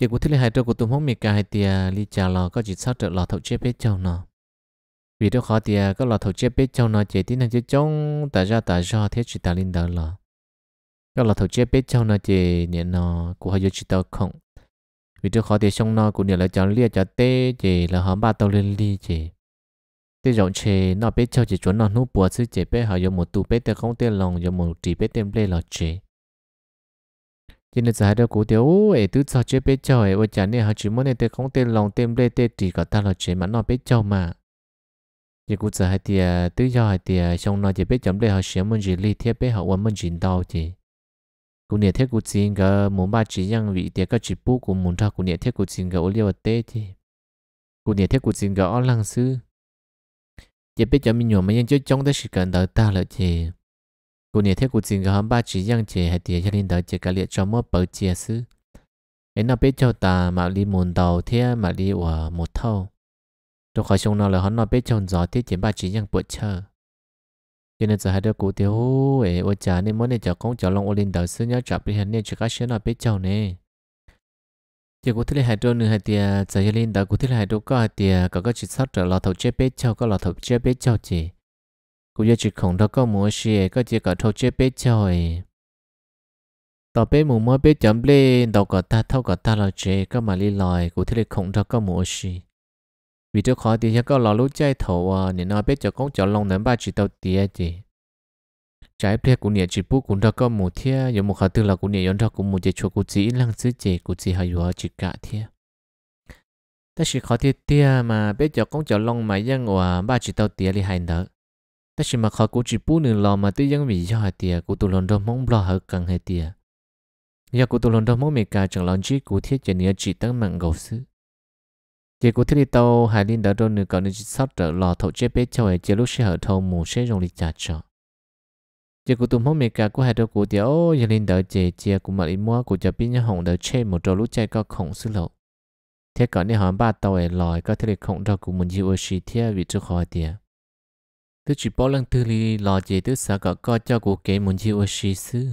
tiệc của thế là hai đó của tụm hông mì cà hai tiệc đi à, chả lo có chỉ sao trợ lo thấu chế biết châu nó vì đó khó thì các lò thầu chế biết trong nó chế tí năng chế trong tại ra tại do thế chỉ ta linh đó là các lò thầu chế biết trong nó chế niệm nó của họ chỉ tao không vì đó khó thì xong nó của niệm là chọn lia cho tê chế là họ ba tao lên li chế tê rộng chế nó biết cho chỉ chuẩn nó nút bùa sư chế biết họ dùng một tụ biết tê không tê lòng dùng một chỉ biết tê play là chế trên nên giải đó cũng thiếu ấy tứ sao chế biết cho ấy ôi chả nên họ chỉ muốn nên tê không tê lòng tê play tê chỉ có ta là chế mà nó biết cho mà giờ cũng giờ hai tiệt tự do hai à, tiệt, xong nó chỉ biết chấm đây họ xem mình chỉ li thiết biết họ quan mình chỉ đau chỉ cũng nhiệt thiết cũng chỉ cái muốn ba chỉ rằng vị tia cái chỉ bút của muốn thao cũng nhiệt thiết cũng chỉ cái ô liu tê chỉ cũng nhiệt thiết cũng chỉ cái ở lăng sư chỉ biết chấm mình nhổ mà nhân chứ trong đó chỉ cần đợi ta lợi chỉ cũng nhiệt thiết cũng chỉ cái hôm ba chỉ rằng chỉ hai tia cho nên đợi chỉ cái liệt cho mỗi bờ chia sư ấy nó biết cho ta mà li muốn đầu thiết mà li ở một thâu tôi khỏi xong nào là hắn nó biết chồng gió thiết chiến ba chỉ nhang bữa chờ cho nên giờ hai đứa cụ tiêu ấy ô trả nên món này chở con chở long ô lên đầu xưa nhớ chập đi hắn nên chỉ cá xưa nó biết chồng nè chỉ cụ thiết hai đứa nữa hai tia giờ linh đạo cụ thiết hai đứa có hai tia có có chỉ sót trở lò thầu chế biết chồng có lò thầu chế biết chồng chỉ cụ giờ chỉ không đâu có mua xe có chỉ có thầu chế biết chồng ấy tao bé mù mơ bé chấm lên tao có ta thâu có ta lò chế có mà li lòi cụ thiết không đâu có mua xe vì trước khó thì có lò lúc chơi thầu nên ờ, nói biết cho con chó lòng nên ba chỉ tàu tía gì trái phe của nhà chỉ bút cũng đã có một thia giờ một khả tư là của nhà yon ra cũng một chỉ chùa của chị lăng sứ chỉ của chị hay vừa chỉ cả thia ta chỉ khó thiết tia mà biết cho con chó lòng mà dân của ờ, ba chỉ tàu tía đi hành đó ta chỉ mà khó của chỉ bút nửa lò mà tư dân vì cho hai tia của tụ lòng đó mong lo hở cần hai tia giờ của tôi lòng đó mong mệt cả chẳng lòng chỉ của thiết cho nhà chỉ tăng mạng gầu sứ chỉ của thiên tàu hải liên đã rồi nửa còn nên sót trở lò thổ chế bế cho hệ chế lúc sẽ hở thầu mù sẽ dùng đi trả cho chỉ của tụm hôm mẹ cả của hai đầu của tiểu hải liên đã chế chia của mặt mua của cho biết nhà hồng đã chế một trâu lúc chạy có khổng sư lộ thế còn những hòn ba tàu hệ lòi có thể khổng ra của mình chịu ở sĩ thiết vì trước khỏi tiền tôi chỉ bỏ lăng tư li lò chế tôi sợ có co cho của kế mình chịu ở sĩ sư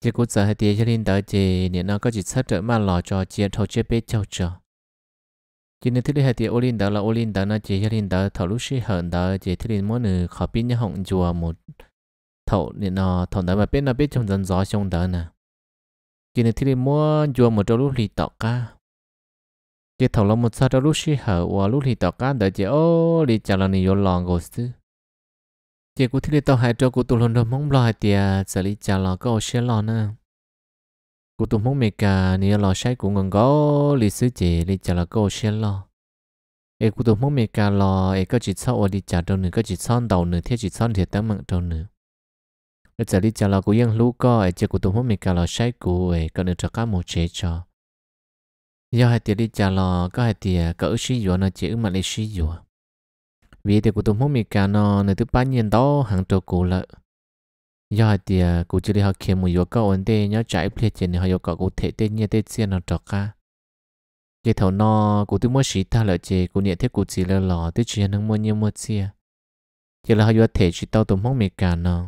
chỉ của sợ hai tiền hải liên đã chế nên nó có chỉ sót trở mà lò cho chia thổ chế bế cho cho chỉ nên thứ lý thì olin đó là olin đó nó chỉ olin đó thảo lúc sĩ hận đó chỉ thứ lý mỗi nửa khó biết nhá họng chùa một thảo nên nó thảo đó mà biết nó biết trong dân gió trong đó nè chỉ nên thứ lý mỗi chùa một chỗ lúc thì tọt ca chỉ thảo là một sao trong lúc sĩ hở và lúc thì tọt ca đó chỉ ô đi chả là nhiều lòng gồm chứ chỉ cụ thứ lý tao hai chỗ cụ tụ lần đó mong lo thì xử lý chả là có xe lo nữa cụ tụng mong mẹ cả nè lò sai cũng ngon gó lì sứ chị lì chả là cô xuyên lo ê cụ tụng mong mẹ cả lò ê có chỉ sau ở đi chả đâu nữa có chỉ son đầu nữa thiết chỉ son thiệt tăng mạng đâu nữa ở chả lì chả là cụ yên lú co ê chỉ cụ tụng mong mẹ cả lò sai cụ ê có nữa cho cá một chế cho do hai tiệt đi chả lo có hai tiệt cỡ xí dùa nó chỉ mà lì xí dùa vì thì cụ tụng mong mẹ cả nó nơi thứ ba nhiên đó hàng trâu cụ lợi giờ thì à, cụ chỉ họ kiếm một yêu cầu ổn định nhớ trái plei chỉ họ yêu cụ thể tên như tên xe nó trọc cả cái thầu nó cụ tôi mới xí ta lợi chế cụ nhẹ thế cụ chỉ là lò tôi chỉ năng mua như mua xe chỉ là họ yêu thể chỉ tao tụm mong mệt cả nó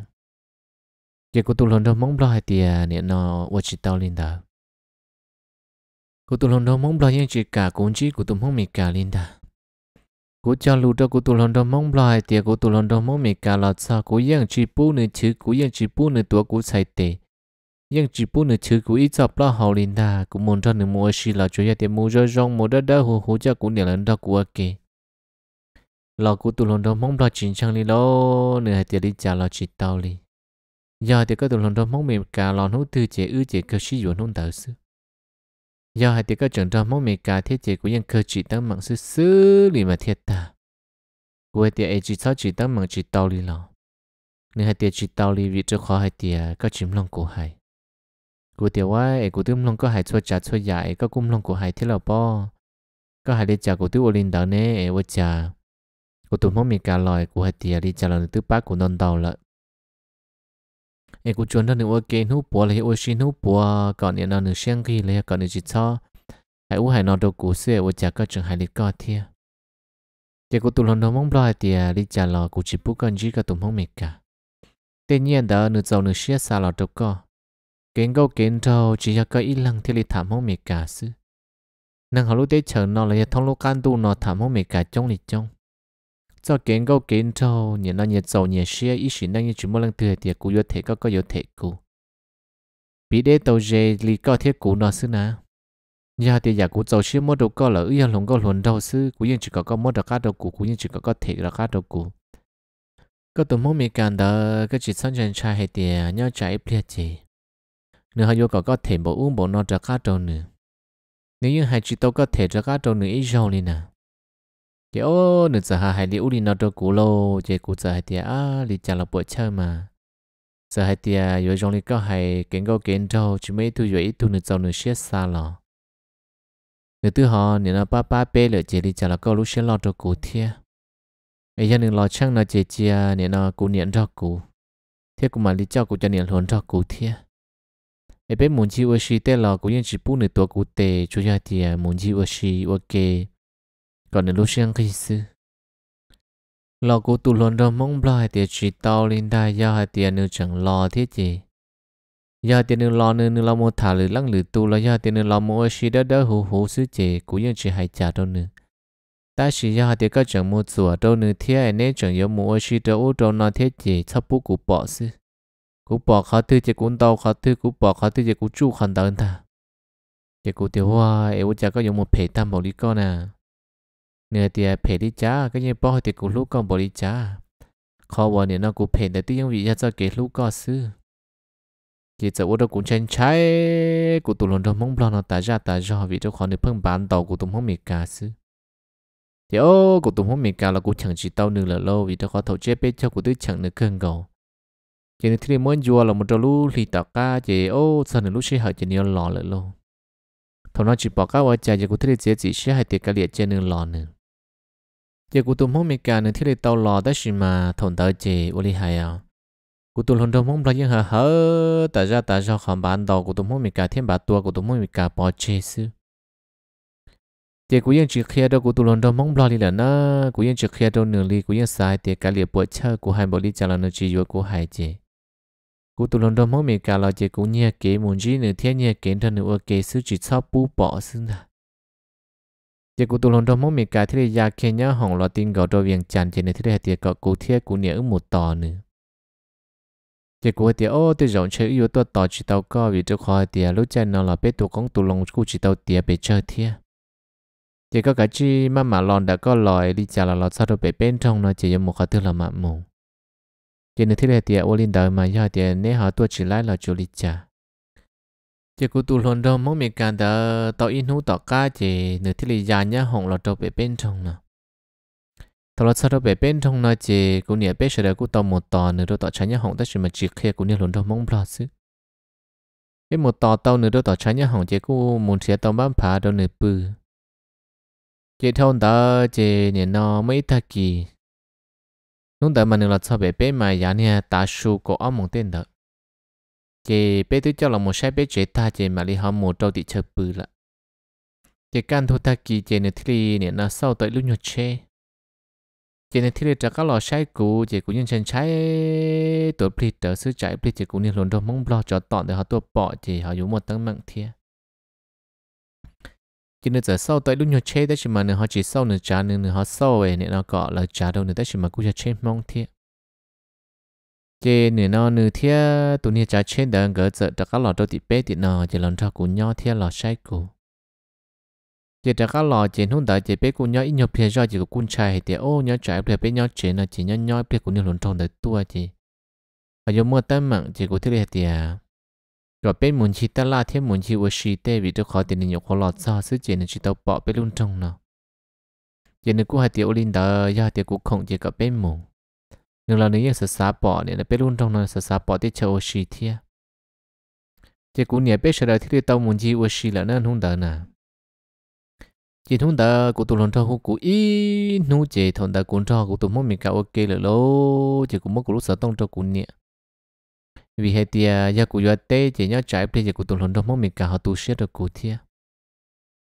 cái cụ tôi lần đầu mong lo hay thì nhẹ nó qua chỉ tao linh đó cụ tôi lần đầu mong lo nhưng chỉ cả cũng chỉ cụ tụm mong mệt cả linh đó cú cho lù đó cú tu lon đó mong loài tiệt cú tu lon đó mong mệt cả là sa cú yên chỉ bu nữa chứ cú yên chỉ bu nữa tua cú sai tệ yên chỉ bu nữa chứ cú ít tập lo hậu linh đà cú muốn cho nữa mua xí là cho gia tiệt mua cho rong mua đó đó hồ hồ cho cú nè lần đó cú ok là cú tu lon đó mong loài chính chẳng đi đó nữa hai tiệt đi trả là chỉ tao đi giờ tiệt cú tu lon đó mong mệt cả là nấu từ chế ư chế cơ sĩ dụng không tạo sự do hai tiếng các trường trong mỗi mẹ cả thiết chế của dân cơ chỉ tăng mạng sư sư lì mà thiết ta của tiệt ai chỉ sao chỉ tăng mạng chỉ tàu lì lò nên hai tiệt chỉ tàu lì vì cho khó hai tiệt các chim lòng của hai của tiệt quá ai của tương lòng có hai chua trà chua dài các cung lòng của hai thiết là bo các hai đi trả của tiêu olin đó nè ai quá trả, của tụi mỗi mẹ cả loài của hai tiệt đi trả là tư bác của non đầu lợn ai cũng chuẩn nó nữa ok nu bùa lấy ôi xin nu bùa còn nhà nó nữa xem khi lấy còn nữa chỉ cho ai u hay nó đâu cũ xưa u chả có trường hay lịch có thia chỉ có tụi nó mong lo thì đi trả lo cũng chỉ bút con chỉ cả tụi mong mệt cả tất nhiên đó nửa sau nửa xia xa lo đâu co, kiến câu kiến trâu chỉ có ít lăng thì đi thảm mong mệt cả xứ nàng họ lúc đấy chờ nó lấy thông lúc can tu nó thảm mong mệt cả trong lịch trong cho kiến câu kiến thâu nhìn nó nhiệt dầu nhiệt xe ý sĩ năng như chỉ một lần thừa thì cú yếu thể có có yếu thể cú bị đế tàu dê lì có thiết cú nó xứ nà nhà thì giả cú dầu xe mua đồ có là ưu lòng có luận đầu xứ cú yên chỉ có có mua được cá đầu cú cú yên chỉ có có thể là cá đầu cú có tụi mỗi mình cần đó cái chỉ sẵn sàng trai hệ tiệt nhau trái bia chế, nếu hay yêu có có thể bộ uống bộ nó được cá đầu nữa nếu như hai chị tôi có thể được cá đầu nữa ít dầu đi nào thì ô nửa giờ hai đi uli nó cho cú lô chỉ cú giờ hai tia à đi chả là bữa chơi mà giờ hai tia rồi trong đi có hai kiến có kiến trâu chỉ mấy thứ rồi tu nửa giờ nửa xe xa lò nửa thứ họ nửa nó ba ba bé lửa chỉ đi chả là có lúc xe lo cho cú thia bây giờ nửa lo chăng nó chỉ chia nửa nó cú niệm cho cú thế cũng mà đi cho cú cho niệm hồn cho cú thia ấy bé muốn chi ôi xí tê lò cú yên chỉ bu nửa tuổi cú tê chú hai tia muốn chi ôi xí ok còn nếu lúc sáng khi xưa lo cố tụ lon đó mong lo hai tiền chỉ tao linh đai do hai tiền nữ chẳng lo thế gì do tiền nữ lo nữ nữ lo mua thả lử lăng lử tu lo do tiền nữ lo mua xí đó đó hú hú sư chế cũng như chỉ hai trả đâu nữa ta chỉ do hai tiền các chẳng mua chùa đâu nữa thế ai nấy chẳng yếu mua xí đó ô đâu nó thế gì sắp bút cụ bỏ sư, cụ bỏ khó thư chị cũng đau khó thư cụ bỏ khó thư chị cũng chú khăn đau ta chị cụ tiêu hoa em cũng chả có dùng một phe tam bảo lý con à nửa tia phê đi cha cái như bao thì cũng lúc con bỏ đi cha khó vợ nè nó cũng phê để tiếng vị ra cho cái lúc có sư chỉ sợ ô đâu cũng chen trái của tụ lần đầu mong lo nó ta ra ta ra vì cho khó nửa phân bán tàu của tụ mong mì cả sư thì ô của tụ mong mì cả là cũng chẳng chỉ tao nửa là lâu vì cho khó thầu chế bê cho của tứ chẳng nửa cơn gầu chỉ nên thì muốn chùa là một trâu lú thì tạo ca chỉ ô sao nửa lú sẽ hỏi chỉ nhiều lò lại lâu thầu nó chỉ bỏ cá vào chả chỉ của thứ gì chỉ sẽ hay tiệt cái liệt trên nửa lò nữa giờ cụ tụi mong mình cả nên thiết lập tàu lò tới gì mà thổn tới chị ô li hay à cụ tụi lần đầu mong là những hở hở tại ra tại ra không bán đầu cụ tụi mong mình cả thiên bà tua cụ tụi mong mình cả bỏ chê sư giờ cụ yên chỉ khía đó cụ tụi lần đầu mong là li là nó cụ yên chỉ khía đó nửa li cụ yên sai thì cả liệp bộ chơi cụ hai bộ li chả là nó chỉ vừa cụ hai chị cụ tụi lần đầu mong mình cả là chị cụ nhẹ kế muốn gì nửa thiên nhẹ kế thân nửa kế sư chỉ sao bú bỏ sư nào giờ cụ tụ lồn trong mỗi mì cái thế là kia nhá hỏng lo tin gạo cho viên chăn trên này thế là tiệt cọ cụ thiết cụ nhớ một tò nữa giờ cụ tiệt ô tôi rộng chơi yếu tôi tò chỉ tàu có vì tôi khỏi tiệt lúc chân nó là biết tụ con tụ lồn cụ chỉ tao tiệt bị chơi thiết giờ có cái chi mà mà lon đã có lòi đi chả là lọt sao đâu bị bên trong nó chỉ có một cái thứ là mặn mù giờ này thế là tiệt ô linh đời mà do tiệt nếu họ tôi chỉ lấy là chủ lý chả chỉ cụ tụ lồn đâu mong mình cả đỡ tàu in hú tàu cá chỉ nửa thiết lý già nhá hồng lọt trâu bể bên trong nè tàu là sao bể bên trong nè chỉ cụ nè bể sẽ đỡ cụ tàu một tàu nửa đôi tàu trái nhá hồng tất chỉ mà chỉ khi cụ nè lồn đâu mong lo xứ cái một tàu tàu nửa đôi tàu trái nhá hồng chỉ cụ muốn xe tàu bám phá đâu nửa bự chỉ thôn tàu chỉ nè nó mới thắc kỳ nung tàu mà nửa là sao bể bên mà già nè ta su có âm một tên đó cái bé tôi cho là một sai bé chế ta chỉ mà li học một trâu thì chơi bự lạ cái can thu ta kỳ chỉ nên thì này là sau tới lúc nhột chế chỉ nên thì trả các lò sai cũ chỉ cũng nhân chân trái tổ bị trở sự trái bị chỉ cũng nên luôn đâu mong lo cho tọn để họ tôi bỏ chỉ họ dùng một tăng mạng thiệt chỉ nên giờ sau tới lúc nhột chế đấy chỉ mà nên họ chỉ sau nữa trả nữa họ sau về này nó gọi là trả đâu nữa đấy chỉ mà cũng sẽ chê mong thiệt chế nửa nó nửa thia tụi nè trái trên đằng gỡ sợ đặc lò đôi tịt bé tịt nọ chế lần cho cũng nhau thia lò sai cụ chế đặc lò chế hôm đó chế bé cũng nhau ít nhau phía do chỉ có quân trai hay tiệt ô nhau trái phía bé nhau chế nó chỉ nhau nhau phía cũng nhau lần trong đời tua chế và giờ mua tâm mạng chế của thứ này tiệt rồi bé muốn chi ta la thêm muốn chi với chi tê vì tôi khó tiền nhiều khó lọt sao sức chế nó chỉ tao bỏ bé luôn trong nó chế nó cũng hay tiệt ô linh đó do tiệt cũng không chế cả bé muốn nhưng là nếu sẽ xả bỏ nên là biết luôn trong nó sẽ xả bỏ tiết chờ oxy thia chỉ cũng nhớ biết sẽ đợi thiết tao muốn gì oxy là nên không đỡ nè chỉ thun ta cụ tụ lon cho cụ ý nu chỉ thon ta cuốn cho cụ tụ mốt mình cả ok là lô chỉ cũng mốt cụ lúc sợ tông cho cụ nhẹ vì hệ tia giờ cụ do tê chỉ nhớ trái bây giờ cụ tụ lon trong mốt mình cả họ tu sửa được cụ thia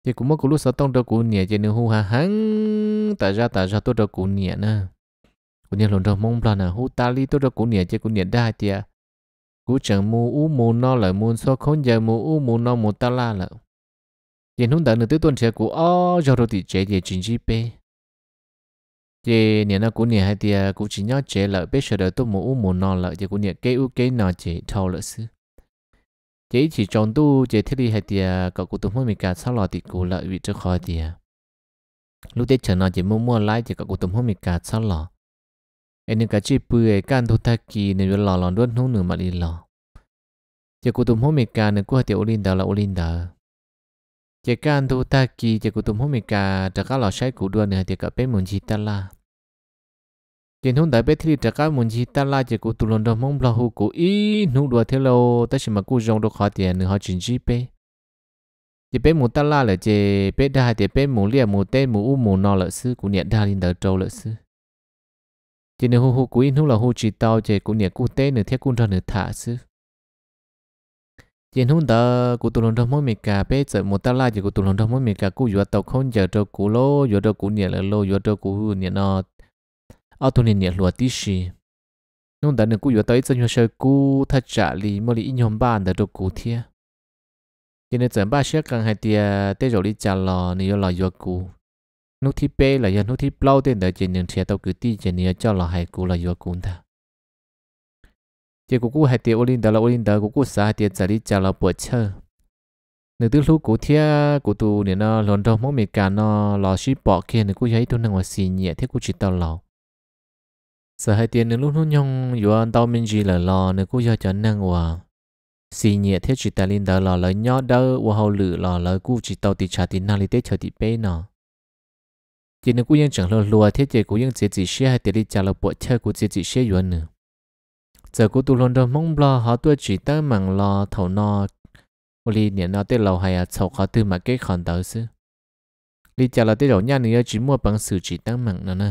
chỉ cũng mốt cụ lúc sợ tông cho cụ nhẹ chỉ nếu hu hà hăng ta ra ta ra tôi cho cụ nhẹ nè cú như lồn đồ mong plan à hú ta li tôi đó cũng nhẹ chứ cũng nhẹ đa tiệt cú chẳng mu u mu no lại mu so khốn giờ mu u mu no mu ta la nhìn yên hung đàn tới tuần trẻ cú o cho rồi thì trẻ thì chính chi pe chế nhẹ nó cú nhẹ hai tiệt cú chỉ nhớ chế lợ biết sợ đợi tôi mu u mu no lợ chứ cú nhẹ cái u cái nọ chế thâu lợ sư chế chỉ chọn tu chế thiết đi hai tiệt cậu cú tụm hơi mình cả sau lọ thì cú lợi vị trước khỏi tiệt lúc tết chờ nó chị mua mua lái chị cậu cú tụm hơi mình cả sau lọ em nên cả chế bự ấy can thu thắc nên vừa lò lòn đốt nung nửa mà đi lò chỉ cụ tụm hôm mẹ cả nên cô tiểu olin đào là olin đào chỉ can thu thắc kỳ chỉ cụ tụm hôm mẹ cả trả cá lò nữa thì cả bé muốn chi ta la chỉ hôm bé thì trả cá muốn chi ta la chỉ cụ tụm lòn hú cụ ý nung đua thế lâu ta chỉ mà cụ rong đồ khó tiền nữa họ chuyển chi bé bé muốn ta là chỉ bé đa thì bé muốn liệt muốn tên muốn u muốn nọ lợi sư cụ niệm đa linh trâu lợi sư chỉ nếu hú hú cú in hú là hú chỉ tao chỉ cũng nhẹ cú té nửa thiết cũng ra nửa thả xứ chỉ hôm đó cú tụi lòng trong mỗi mình cả bé chợ một ta la chỉ cú tụi lòng trong mỗi mình cả cú vừa tàu không giờ cho cú lô vừa cho cú nhẹ là lô vừa cho cú nhẹ nó ở tụi nhẹ nhẹ lúa tí xì nung đó nửa cú vừa tới chân cho sơ cú thật trả lì mỗi lì in nhom bàn để cho cú thiệt chỉ nên chọn ba chiếc cần hai tia tế rồi đi trả lò nửa lò vừa cú nút thi bê là nút thi plau tiền để chỉ những tàu cứ ti chỉ những cho là hai cú là vừa cuốn ta chỉ cú cú hai tiền ô linh đó là ô linh đó hai tiền giải đi trả là bữa chơi nếu tức lúc cú thia cú tu nên nó lần đầu mỗi mẹ cả nó ship bỏ kia nếu cú thấy tu năng ngoài xì nhẹ thế cú chỉ tàu lò sợ hai tiền nếu lúc nó nhong vừa tao mình gì là lo nếu cú giờ cho năng xì nhẹ thế chỉ ta linh đó là lời nhót và hậu lự là lời chỉ tàu thì trả tiền nào thì chờ thì bê nào chỉ nên cũng yên chẳng lo lùa thế chỉ cũng yên chỉ chỉ xe hay tiền đi trả lời bộ chơi cũng chỉ chỉ xe yuan nữa giờ cũng tu luôn đó mong lo họ tuổi chỉ tới mảng lo thầu no đi niệm nó tới lâu hay à sau họ từ mà cái khoản đầu xứ đi trả lời tới đầu nhà nữa chỉ mua bằng sự chỉ tới mảng nữa nè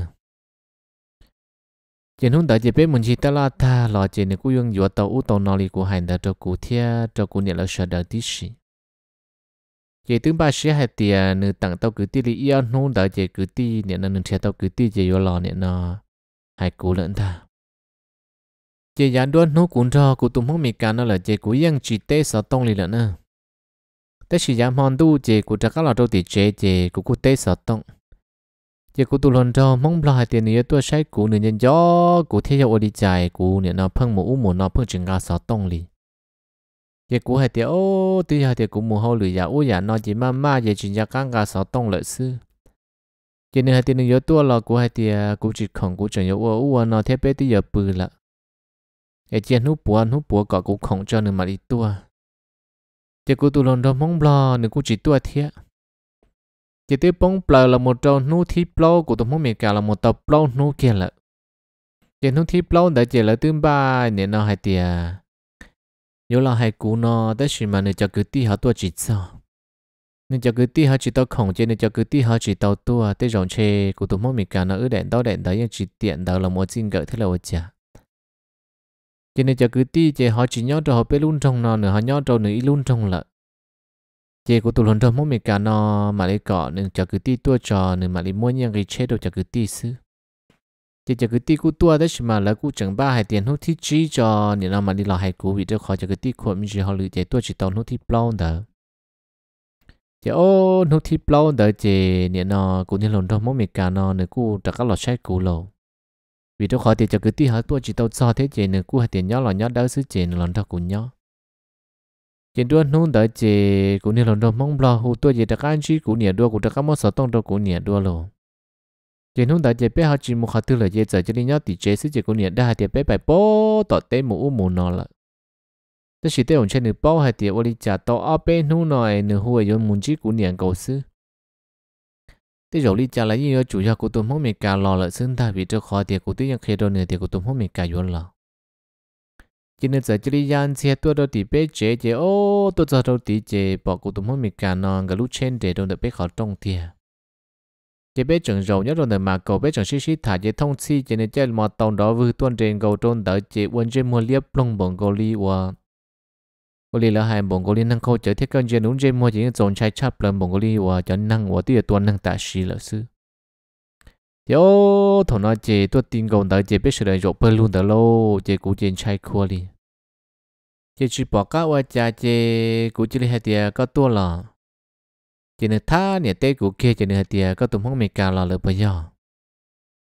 chỉ hôm đó chỉ biết mình chỉ tới lo tha lo chỉ nên cũng yên vừa tàu u tàu nó đi của hành đã cho cụ thia cho cụ nhận là sợ đời tí xí vậy tướng ba sĩ hai tiền nữ tặng tao cứ ti li yêu nô đỡ chị cứ ti nè nữ trẻ tao cứ ti chị vô lò nè nó hai cú lẫn ta chị dán đuôi nô cũng cho cụ tụm không mì cá nó là chị cú yên chỉ tê sợ tông li lẫn nữa tê sĩ dán mòn du chị cụ chắc các lò đâu thì chị chị cụ cụ tê sợ tông chị cụ tụm lần cho mong lo hai tiền nữa tôi sai cụ nữ nhân gió cụ thế cho ô đi chạy cụ nè nó phăng mũ mũ nó phăng chừng ga sợ tông li ye cú hay tiệt ô tí hay tiệt cú mù hôi lười giả ô giả nó chỉ mà mà ye chuyện giả căng cả sợ tông lợi sư cho nên hay tiệt nhớ tua là cú hay tiệt à, cú chỉ khổng cú chẳng nhớ ô ô nó thế bé tí giờ bự lợ cái chuyện hú bùa hú bùa cả cú khổng cho nên mà đi tua ye cú tụi lon đó mong lo nên cú chỉ tua thế chỉ tiếp bóng bờ là một trâu nu thi bờ, của tụi mong Mỹ cả là một tàu bờ nu kia lợ chỉ nu thi bờ đã chỉ là tương ba nên nó hay tiệt 有了海姑呢，但是嘛，你叫个地下多几次，你叫个地下只到空间，你叫个地下只到多，但让车古多莫米干呢，二点到点到要只点到了莫进个 thế là cú vợ nên Cho ti chỉ sao, nên cho cứ ti chỉ nên cho chị họ chỉ nhớ cho họ bé luôn trong nó nữa họ nhớ cho nữa ít luôn trong lợ. Chị của tụi lần trong mỗi mình cả nó mà lấy cọ nên cho cứ ti tua trò nên mà lấy mua những cái chế đồ cho cứ ti xứ chỉ cho cái tí cú tua đấy mà là cú chẳng ba hay tiền hút thì chỉ cho nên là mà đi lo hay cú vì đó khó cho cái tí của mình chỉ học lựa chạy tua chỉ tàu hút thì blown đó chỉ ô hút thì blown đó chỉ nên nó cú như lần đó mỗi mình cả nó nữa cú đặt các lọ sai cú lộ vì đó khó thì cho cái tí hả tua chỉ tàu sao thế chỉ nữa cú hay tiền nhớ là nhớ đỡ xứ chỉ lần đó cú nhớ chỉ đua hút đó chỉ cú như lần đó mong lo hút tua chỉ đặt các anh chỉ cũng nhẹ đua cũng đặt các món sợ tông đó cú nhẹ đua luôn chỉ nung đại chỉ bé họ chỉ một hạt tư là dễ dở cho nên nhớ thì chế sự chỉ có niệm đã thì bé bài bó tỏ tế mũ mũ nó là thế chỉ tế ông trên nửa bao hạt thì ông đi trả tỏ ở bên nung nói nửa hồi rồi muốn chỉ của niệm cầu sư thế rồi đi trả lại như chủ nhà của tụi mông mẹ cả lò là xứng ta vì cho khó thì của tụi nhà khi đó nửa thì của tụi mông mẹ cả vốn là chỉ nên giờ chỉ đi dàn xe tua đâu thì bé chế chế ô tôi giờ đâu thì chế bỏ của tụi mông mẹ cả nó cái lúc trên để đâu được bé khó trong thiệt chế bé trưởng rầu nhất rồi nơi mà cầu bé trưởng xí xí thả chế thông chi chế nên chơi mà tàu đó vừa tuân trên cầu trôn tới chế quên chế mua liếp plong bồng gò li và gò li là hai bồng gò li năng câu chơi thiết cân chế đúng chế mua chế dồn chai chắp lên bồng gò li và cho năng và tiêu tuân năng tạ xí là sư yo thằng nói chế tuân tin cầu tới chế biết sự đời rồi bơi luôn tới lâu chế cú chế chai khua li chế chỉ bỏ cá qua cha chế cú chế li hai tia có tua là chỉ nên tha nè tê của kia chỉ nên tiề có tụm không mệt cao lò lợp bây giờ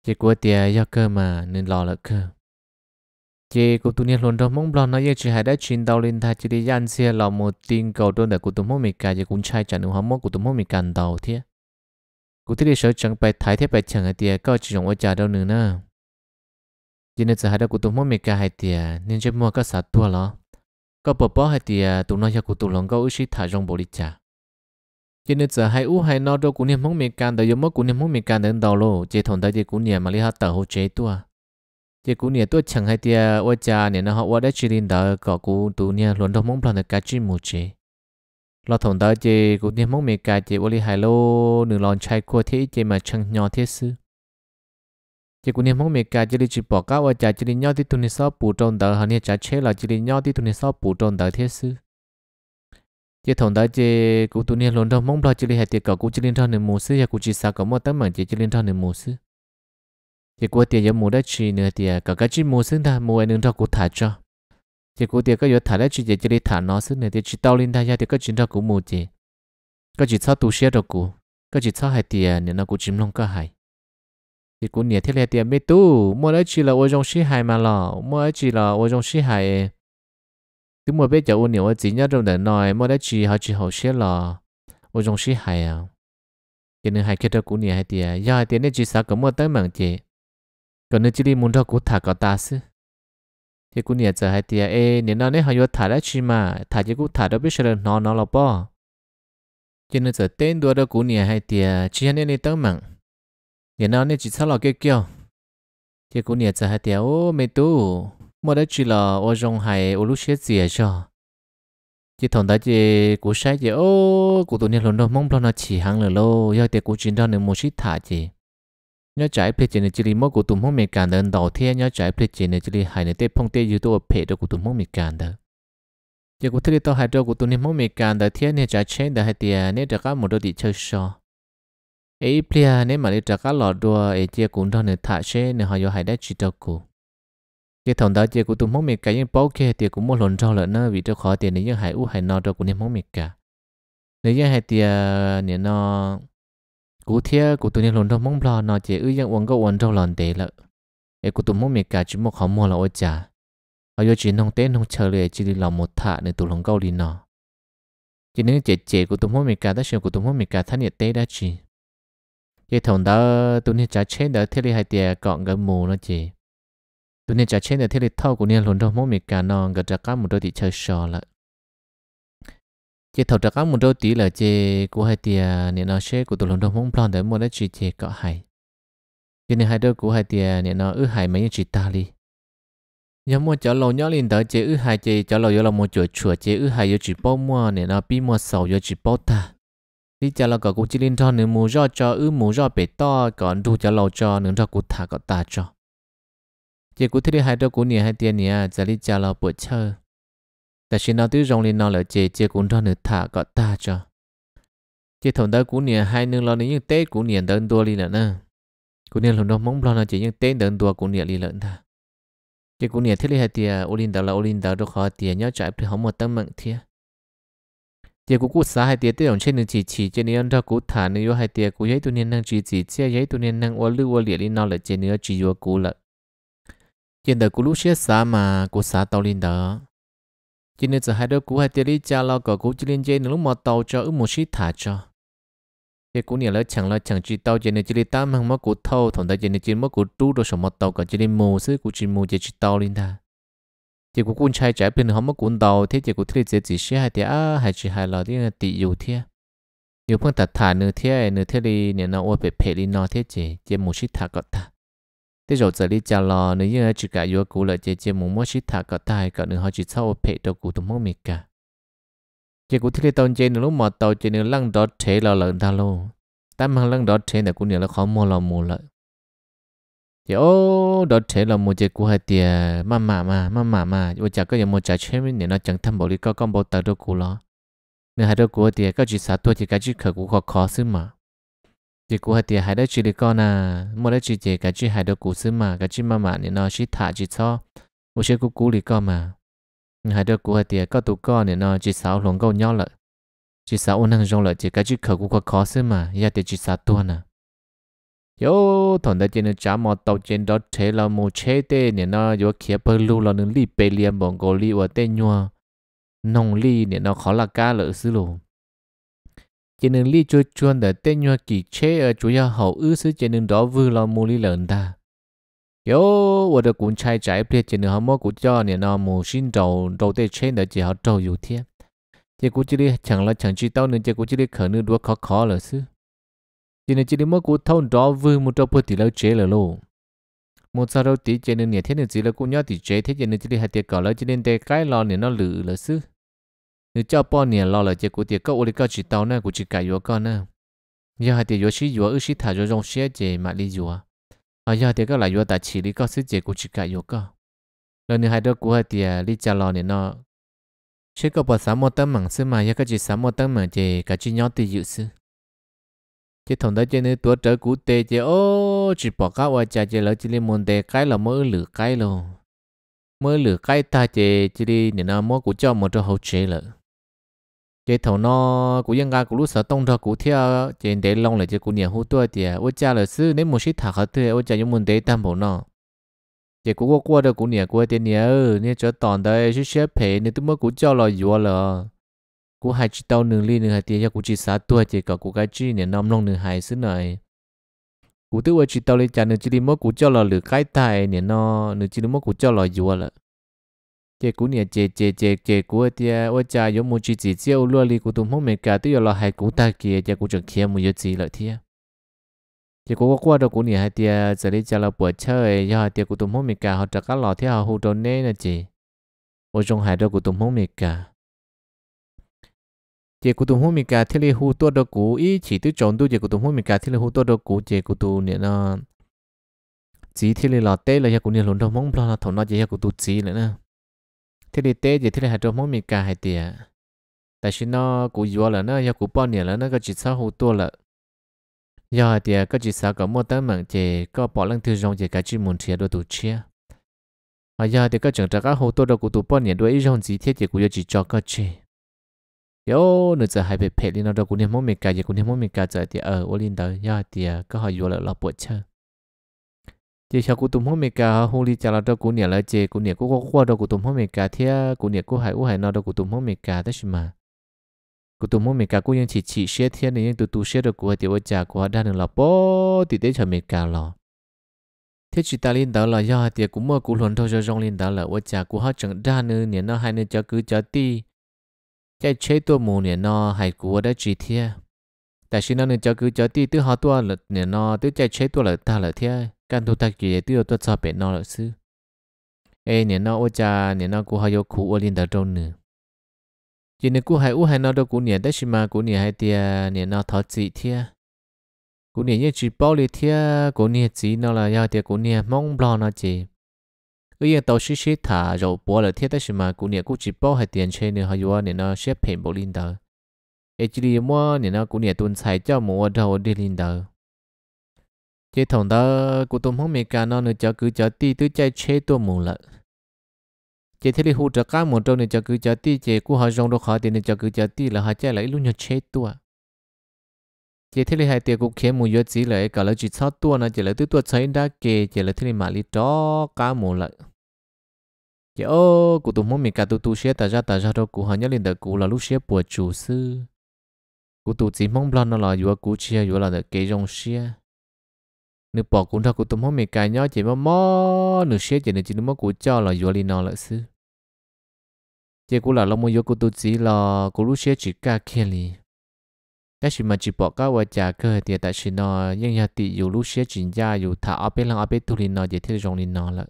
chỉ của tiề do cơ mà nên lò lợp cơ chỉ của tụi nên luôn đó mong lo nói chỉ hai đã chín đầu lên thay chỉ để dàn xe lò một tin cầu đơn để của tụm không mệt cả chỉ cũng trai chẳng đúng không của tụm không mệt cả đầu thế của tiề sợ chẳng phải thái thế phải chẳng tiề có chỉ dùng ở chả đâu nữa chỉ nên giờ hai đã của tụm không mệt cả hai tiề nên chỉ mua các sát tua lò có bỏ bỏ hai tiề tụi nó cho của tụi lòng có ước gì thả rong bộ đi chả cho nên giờ hai u hai nó đâu cũng niệm mong miệng can đời giống mất cũng niệm mong miệng can đến đầu lô chế thằng tới chế cũng niệm mà lấy hát tờ hồ chế tua chế cũng niệm tua chẳng hay tia Ôi cha niệm nó họ ôi đã chỉ đến đó có cũng tu niệm luôn đâu mong plan được cái chi mù chế lo thằng tới chế cũng niệm mong miệng can chế ô lấy hai lô nửa lon chai cua thế chế mà chẳng nhỏ thế sư chỉ cũng niệm mong mẹ cả chỉ đi chỉ bỏ cả cha, chỉ đi nhau tu tụi sao bù tròn đời, hơn nhà trả chế là chỉ đi nhau tu tụi sao bù tròn đời thế sư chỉ thằng đó chỉ cụ tụi nhiên luôn đâu mong lo chỉ liên hệ tiền cậu cụ chỉ liên thằng này mua và cụ chỉ sao cậu mất tấm mạng chỉ chỉ liên thằng này mua sữa, chỉ cụ tiền giống mua đã chỉ nữa tiền cậu cái chỉ mua sữa ta mua anh nương thằng cụ thả cho chỉ cụ tiền có giờ thả đấy chỉ chỉ chỉ thả nó sữa nữa thì chỉ tao liên thằng ra thì có chỉ thằng cụ mua chỉ có chỉ sao tu sửa đó cụ có chỉ sao hai tiền nên nó cụ chỉ mong cả hai thì cụ nhớ thế là tiền mới tu mua đấy chỉ là ô trong sĩ hai mà lọ mua đấy chỉ là ô trong sĩ hai e cứ mua giờ cháu nhiều ở chỉ nhớ trong đời nói mua đã chỉ họ chỉ hậu xe lò ô trong xe hay à tiền nữa hay kia đâu cũng nhiều hay tiền giờ hay tiền nữa chỉ sao cũng mua tới mảng chị còn nữa chỉ đi muốn đâu cũng thả cái ta xứ thì cũng nhiều giờ hay tiền ê nếu nó nếu họ vô thả đã chỉ mà thả cái cũng thả đó biết sao nó nó là bỏ cho nên giờ tên đua đâu cũng nhiều hay tiền chỉ hay nên đi tới mảng nếu nó nếu chỉ sao là cái. kêu thì cũng nhiều giờ hay tiền ô mấy tu mà đó chỉ là ô rong hay ô lúc xế gì à cho chỉ thằng đó chỉ cú sai chỉ ô cú tụi này lần đầu mong lo nó chỉ hàng lần lô, do tiền cú chín đó nên mua xít thả chỉ nhớ trái ple chỉ nên chỉ mất cú tụi mong mệt cản đơn đầu thiên nhớ trái ple chỉ nên chỉ hay nên tết phong tết ở phe đó cú tụi mong mệt cản đó giờ cú thấy tao hay đó cú tụi này mong mệt cản đó thiên nên trái chen đó hay tiền nên trả một đôi đi chơi so ấy ple nên mà để trả cá lọt đua ấy chỉ cũng đó nên thả xe nên họ vô hay đã chỉ đâu cú cái thằng đó chơi của tụi mông mệt cả những bao kia thì cũng muốn lộn trâu lợn nó vì cho khó tiền nếu những hải u hải nọ cho cũng nên mong mệt cả nếu những hải tiền nên nó cú thia của tụi nên lộn trâu mong lo nó chỉ ư những uống có uống trâu lợn tế lợ ấy của tụi mông mệt cả chỉ một khó mua là ôi trả ở giờ chỉ nông tế nông chờ lệ chỉ đi làm một thạ để tụi lồng câu đi nọ chỉ nếu chế chế của tụi mông mệt cả tất nhiên của tụi mông mệt cả thanh nhiệt tế đã chỉ cái thằng đó tụi nên trả chết đó thế thì hải tiền còn gần mù nó chỉ tụi nên trả trên để thế lịch thâu của nền luôn đâu mỗi mình cả non gật trả cá một đôi thì chơi sò lại chế thầu trả cá một đôi tí là chế của hai tia nên nó sẽ của tổ luôn đâu mong plan để mua đất chỉ chế cọ hải, cho nên hai đôi của hai tia nên nó ư hải mấy chỉ ta đi nhớ mua chó lầu nhớ liền tới chế ư hải chế chó lầu là một chuột chuột chế ư hải yêu chỉ bao mua nên nó bi mua sầu yêu chỉ bao ta đi chợ là có cũng chỉ liên thon nên mua rau cho ư mua rau bể to còn đủ chợ lầu cho nên rau cụ thả có ta cho chỉ cụ thể hai đứa cụ nhà hai tiền nhà giờ đi chào là bộ chơi แต่ชินเอาตื้อรงลีนอเหลเจเจกุนทอนึถาก็ตาจ้ะเจถมเตอกูเนี่ยให้นึงเราเนี่ยยังเต้กูเนี่ยเดินตัวลีละนะกูเนี่ยหลุนดมองบลอนเราเจยังเต้เดินตัวกูเนี่ยลีละนะเจกูเนี่ยที่ลีเตียโอลินดาลาโอลินดาดูขอเตียย่อจ่ายเพื่อหอมหมดตั้งมั่งเทียเจกูกูสาให้เตียเต้ของเช่นนึงจีจีเจเนี่ยถ้ากูฐานนึงว่าให้เตียกูย้ายตัวเนี่ยนั่งจีจีเจียย้ายตัวเนี่ยนั่งวัวลือวัวเหลี่ยลีนอเหลเจเนื้อจีวัวกูละ hiện tại của lúc xưa xã mà của xã tàu linh đó cho nên giờ hai đứa của hai tia đi cha lo cờ cú chỉ lên chơi lúc mà tàu cho ước một xí thả cho cái cú này là chẳng là chẳng chỉ tàu cho nên chỉ đi tám hàng mất của thâu thằng ta cho nên chỉ mất của tu đồ số mà tàu cả chỉ đi mù xứ của chỉ mù chỉ chỉ tàu linh đó. chỉ của quân trai trái bình họ mất quân tàu thế chỉ cú thấy dễ chỉ xí hai tia à hai chỉ hai là đi tị dù thế nếu phương ta thả nửa thế này nửa thế đi nên nó ôi bể bể đi nó thế chỉ chỉ mù xí thả cả ta thế rồi giờ đi chả lò, nếu như chỉ cả yếu cũ là chơi chơi muốn mua shit thả cả tai cả nữa họ chỉ sau phe đầu cũ tụm mông mệt cả chỉ cũ thì tao chơi nữa lúc mà tao chơi nữa lăng đó thế là lợn ta luôn ta mang lăng đó thế là cũng nhiều là khó mua lò mua lợi thì ô đó thế là một chơi cũ hay tiền mà mà mà mà mà mà vừa chả có gì một trái chơi mình nó chẳng tham bảo đi có con bảo tao đâu cũ lò. Nếu hai đâu cũ thì các chỉ sát tôi thì cái chỉ khởi cũ khó khó xứ mà chỉ cú hạt tiền hai đứa chỉ được con à một đứa chỉ chỉ cái chỉ hai đứa cú xứ mà cái chỉ mà mà nên nó chỉ thả chỉ cho một số cú cú lì con mà hai đứa cú hạt tiền có tụ con nên nó chỉ sáu lồng câu nhau lợi chỉ sáu ôn hàng rong lợi chỉ cái chỉ khẩu cú có khó xứ mà giờ thì chỉ sáu tuần à yo thằng đó trên nó chả mò tàu trên đó thế là một chế tê nên nó vừa kia bơ lu là nó lì bê liêm bọn cô lì ở tê nhua nông li nên nó khó là cá lợi xứ luôn chỉ nên lý cho chuan để tên nhau kỳ chế ở chủ yếu hậu ư sứ chỉ nên đó vư lo mua lý lợn ta yo wo de cũng chai trái biết chỉ nên họ mua cũng cho nên nó mua xin đầu đầu tê chế để chỉ họ trâu dù thiên chỉ cũng chỉ đi chẳng là chẳng chỉ tao nên chỉ cũng chỉ đi khởi nữa đua khó khó là sứ chỉ nên chỉ đi mua cũng thâu đó vư một trâu bớt thì lâu chế là luôn một sao đâu tí chế nên nhẹ thế nên chỉ là cũng nhớ thì chế thế chỉ nên chỉ đi hạt tiệc cỏ lâu chỉ nên tê cái lo nên nó lử là sứ nếu cho bao nhiêu lo là chỉ của tiền có ôi có chỉ tàu nè của chỉ cài vô con nè giờ hai tiền vô xí vô ước xí chỉ mà đi vô à giờ tiền có lại vô chỉ đi có sức chỉ của chỉ cài vô con lần này hai đứa đi trả lo nè nó chỉ có bao sáu mươi tấm mảng xí mà giờ chỉ sáu mươi tấm mảng chỉ cả chỉ nhau tiền dự xí thằng đó chỉ nên tuổi trở cũ tê chỉ ô chỉ bỏ cá qua chả chỉ lỡ chỉ lên môn tê cái là mơ lửa cái luôn mơ lửa cái ta chỉ chỉ đi nè nó mơ cho một trò hậu chế lợ chế thầu nó cũng dân ga cũng lúc sợ tông cho cũng theo trên để long lại chứ cũng nhiều hút tuổi thì ôi cha là sư nếu muốn xích thả khát thì ôi cha những muốn để tam bộ nó chế cũng có qua được cũng nhiều qua tiền nhiều nên cho toàn đây chú xếp phe nên tôi mới cũng cho lo dùa là cũng hai chỉ tao nương ly nương hai tiền cho cũng chỉ sáu tuổi chế cả cũng cái chi nên năm long nương hai sư này cũng tôi chỉ tao lên cha nương chỉ đi mới cũng cho lo lửa cái tài nên nó nương chỉ đi mới cũng cho lo dùa là chế cú nè chế chế chế chế cú tiê ô cha yếu mu chi chỉ chế ô lúa li cú tụm hôm mẹ cả tiêu lo hai cú ta kia chế cú chẳng kia mu yếu gì lợi thia chế cú qua đâu cú nè hai tiê giờ đi cha là buổi chơi do tiê cú tụm hôm mẹ cả họ trả cá lò thia họ hụt đồn nè nè chị ô trong hai đâu cú tụm hôm mẹ cả chế cú tụm hôm mẹ cả thiết li hụt tua đâu cú ý chỉ tư chọn tu chế cú tụm hôm mẹ cả thiết li hụt tua đâu cú chế cú tụm nè nó chỉ thiết li lò tê là chế cú nè lún đâu mong lo là thằng nó chế cú tụm chỉ nè thế thì tê thì thế là hạt trâu mỗi mình cả hai tiệt, tại vì nó cũng vừa là nó giờ cũng bao nhiêu là nó có chỉ sáu hồ tua là giờ tiệt có chỉ sáu có mua tấm mạng thì có bỏ lăng thư rong thì cái chỉ muốn chia đồ tụ chia ở giờ tiệt có chẳng trả các hồ tua đâu cũng tụ bao nhiêu đôi rong gì thế thì cũng chỉ cho cái chỉ yo nữa giờ hai bên phe đi nó đâu cũng niệm mỗi mình cả giờ cũng niệm mỗi mình cả giờ thì ở ờ, ô linh đó giờ tiệt, có họ vừa là lo bộ chưa? chỉ sau cú tụm hôm cả hung li chả là đâu cú nhẹ là chê cú nhẹ cú có qua đâu cú tụm hôm cả thia cú nhẹ cú hải u hải nó đâu cú tụm hôm cả thế mà cú tụm hôm meka cú ยัง chỉ chỉ chỉ xe thia này nhưng tụ tụ xe đâu cú hải tiểu cha cú đa đường là bó thì cho chả cả lò thế chỉ ta liên đó là do tiệt cũng mơ cú luận thôi cho rong liên đó là u cha cú hết chẳng đa nữa nhẹ nó hai nữa cho cứ cho ti chạy chế tua mồ nhẹ nó hải cú đã chỉ thia tại sao nó nên cho cứ cho ti tứ họ tua là nhẹ nó tứ chạy chế tua là ta là thia กันตัวตะเกียตัวตัวชอบเป็นนอหรือซื้อเอเนี่ยนอว่าจะเนี่ยนอกูหายกูอลินตาตรงหนึ่งยินกูหายอู้หายนอตัวกูเนี่ยได้ชิมากูเนี่ยหายเตียเนี่ยนอทอจีเทียกูเนี่ยยังจีบอลีเทียกูเนี่ยจีนอละยาเตียกูเนี่ยมองบลอนอจีเอ้ยตัวชิชิถาเราปัวเลยเทียได้ชิมากูเนี่ยกูจีบอหายเตียนเชนเนี่ยหายว่าเนี่ยนอเชฟเพนบอลินตาเอจิลีมัวเนี่ยนอกูเนี่ยตุนใส่เจ้าหมูว่าเราดิลินตา chế thùng đó của tôi không mẹ cả nó nữa cho cứ cho ti tứ chơi chế tôi mù lợ chế thế đi hụt cho cá một trâu nữa cho cứ cho ti chế của họ rong đồ khó thì nữa cho cứ cho ti là họ chơi lại luôn nhau chế tôi chế thế đi hai tiền cũng khiến mù yếu chỉ lại cả là chỉ sáu tôi nữa chỉ là tứ tôi chơi đã kề chỉ là thế đi mà đi chó cá mù lợ chế ô của tôi muốn mẹ cả tôi tu sửa ta ra ta ra đâu của họ nhớ lên được của là lúc sửa bùa chủ sư của tôi chỉ mong lo nó là vừa của chia vừa là được kế rong sửa nếu bỏ cũng thật cũng tôm hôm mày cài nhau chỉ mà mò nửa xe chỉ nửa chỉ nửa mò cũng cho là vô lý nó là sư chỉ cũng là lòng mua vô cũng tôi chỉ là cũng lúc xe chỉ cả kia li cái gì mà chỉ bỏ cả vợ chả cơ thì tại sự nó nhưng nhà tỷ dù lúc xe chỉ ra dù thả ở bên là ở bên tu li nó chỉ thế rong li nó là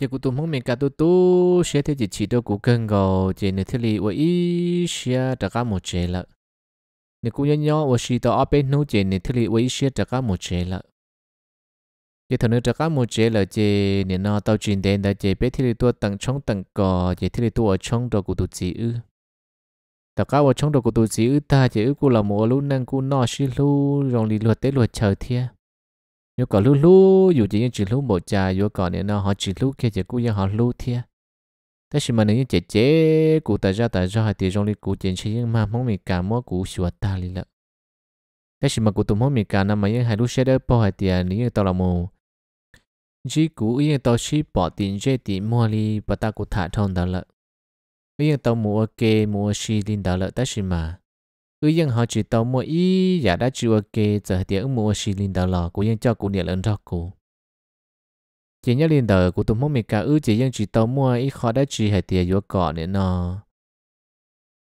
chỉ cũng tôm hôm mày cả tu tu xe thế chỉ chỉ đâu cũng cần gò chỉ nửa thế li vợ ý xe đã cả một chế là 你姑娘娘，我是到阿边弄姐，你这里我一些这个木姐了。你头那这个木姐了，姐你那到今天的姐别这里多等冲等个，姐这里多冲到古都子呃。ตก้าวชงดกูตัวจีอึตาจะอึกูละมัวลุนังกูนอชิลูรองลีลวดเตลวดเชอเทียยก่อนลูลูอยู่จียังจีลูหมดใจยก่อนเนี่ยนะฮอจีลูเคจะกูยังฮอลูเทีย thế thì mà những chế chế của ta ra ta ra hai tiền trong đi của chế chế nhưng mà mong mình cả mỗi của sửa ta đi lợi thế thì mà của tụm mong mình cả năm mà những hai lúc xe đó bỏ hai tiền nếu như tao là mù chỉ cụ yên tao chỉ bỏ tiền chế tiền mua đi và ta của thả thon đó lợ yên tao mua ok mua xí đi đó lợ thế thì mà yên họ chỉ tao mua ý giả đã chịu ok giờ tiền mua xí đi đó lợi cụ yên cho cụ niệm lần cho cụ chỉ nhớ liền đời của tụi mông mình cả ư chỉ dân chỉ tàu mua ít khó đã chỉ hệ tiền vô cỏ nữa nọ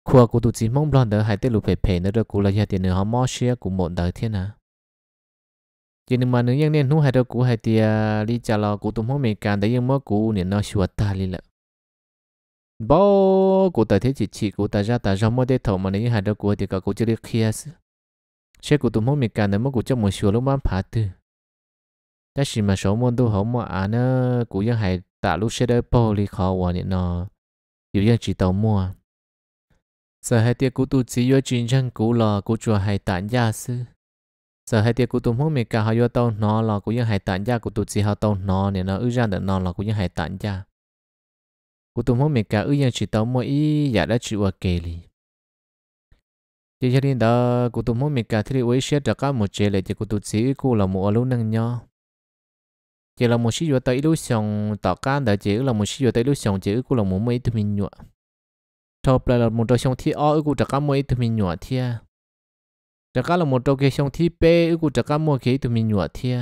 khua của tụi chỉ mong blon đời hai tên lụp về phê nữa rồi cũng là hệ tiền nữa họ mò xia cũng một đời thiên à chỉ nhưng mà nếu như nên hú hai đời của hai tiền đi trả lo của tụi mông mình cả để dân mò của nữa nó sửa ta đi lợ bao của tờ thế chỉ chỉ của ta ra ta ra mua để thầu mà nếu hai đời của thì cả cũng chưa được kia chứ xe của tụi mông mình cả nữa mò của chắc muốn sửa lúc bán phá từ cái gì mà số môn tu học mà anh nó cũng vẫn hay tạ lúc xe đỡ bò lì khó hòa nhện nó dù dân chỉ tàu mua sợ hai tia cú tu chỉ vô chuyện chân cú lò cú chùa hay tản gia sư sợ hai tia cú tu không mình cả họ vô tàu nó lò cũng vẫn hay tản gia cú tu chỉ họ tàu nó nè nó ư ra được nó lò cũng dân hay tản gia cú tu muốn mình cả ư dân chỉ tàu mua ý giả đã chịu ở kề lì chỉ cho nên đó cú tu không mình cả thì uế sẽ trả cả một chế lệ chỉ cú tu chỉ cú là một lúc năng nhau chỉ là một sử dụng tới illusion tạo can đã chỉ là một sử dụng tới illusion chỉ cũng là một mấy thứ mình nhựa top là một trò xong thi o cũng chắc cả mấy thứ mình nhựa thia chắc cả là một trò cái xong thi p cũng chắc cả mỗi cái thứ mình nhựa thia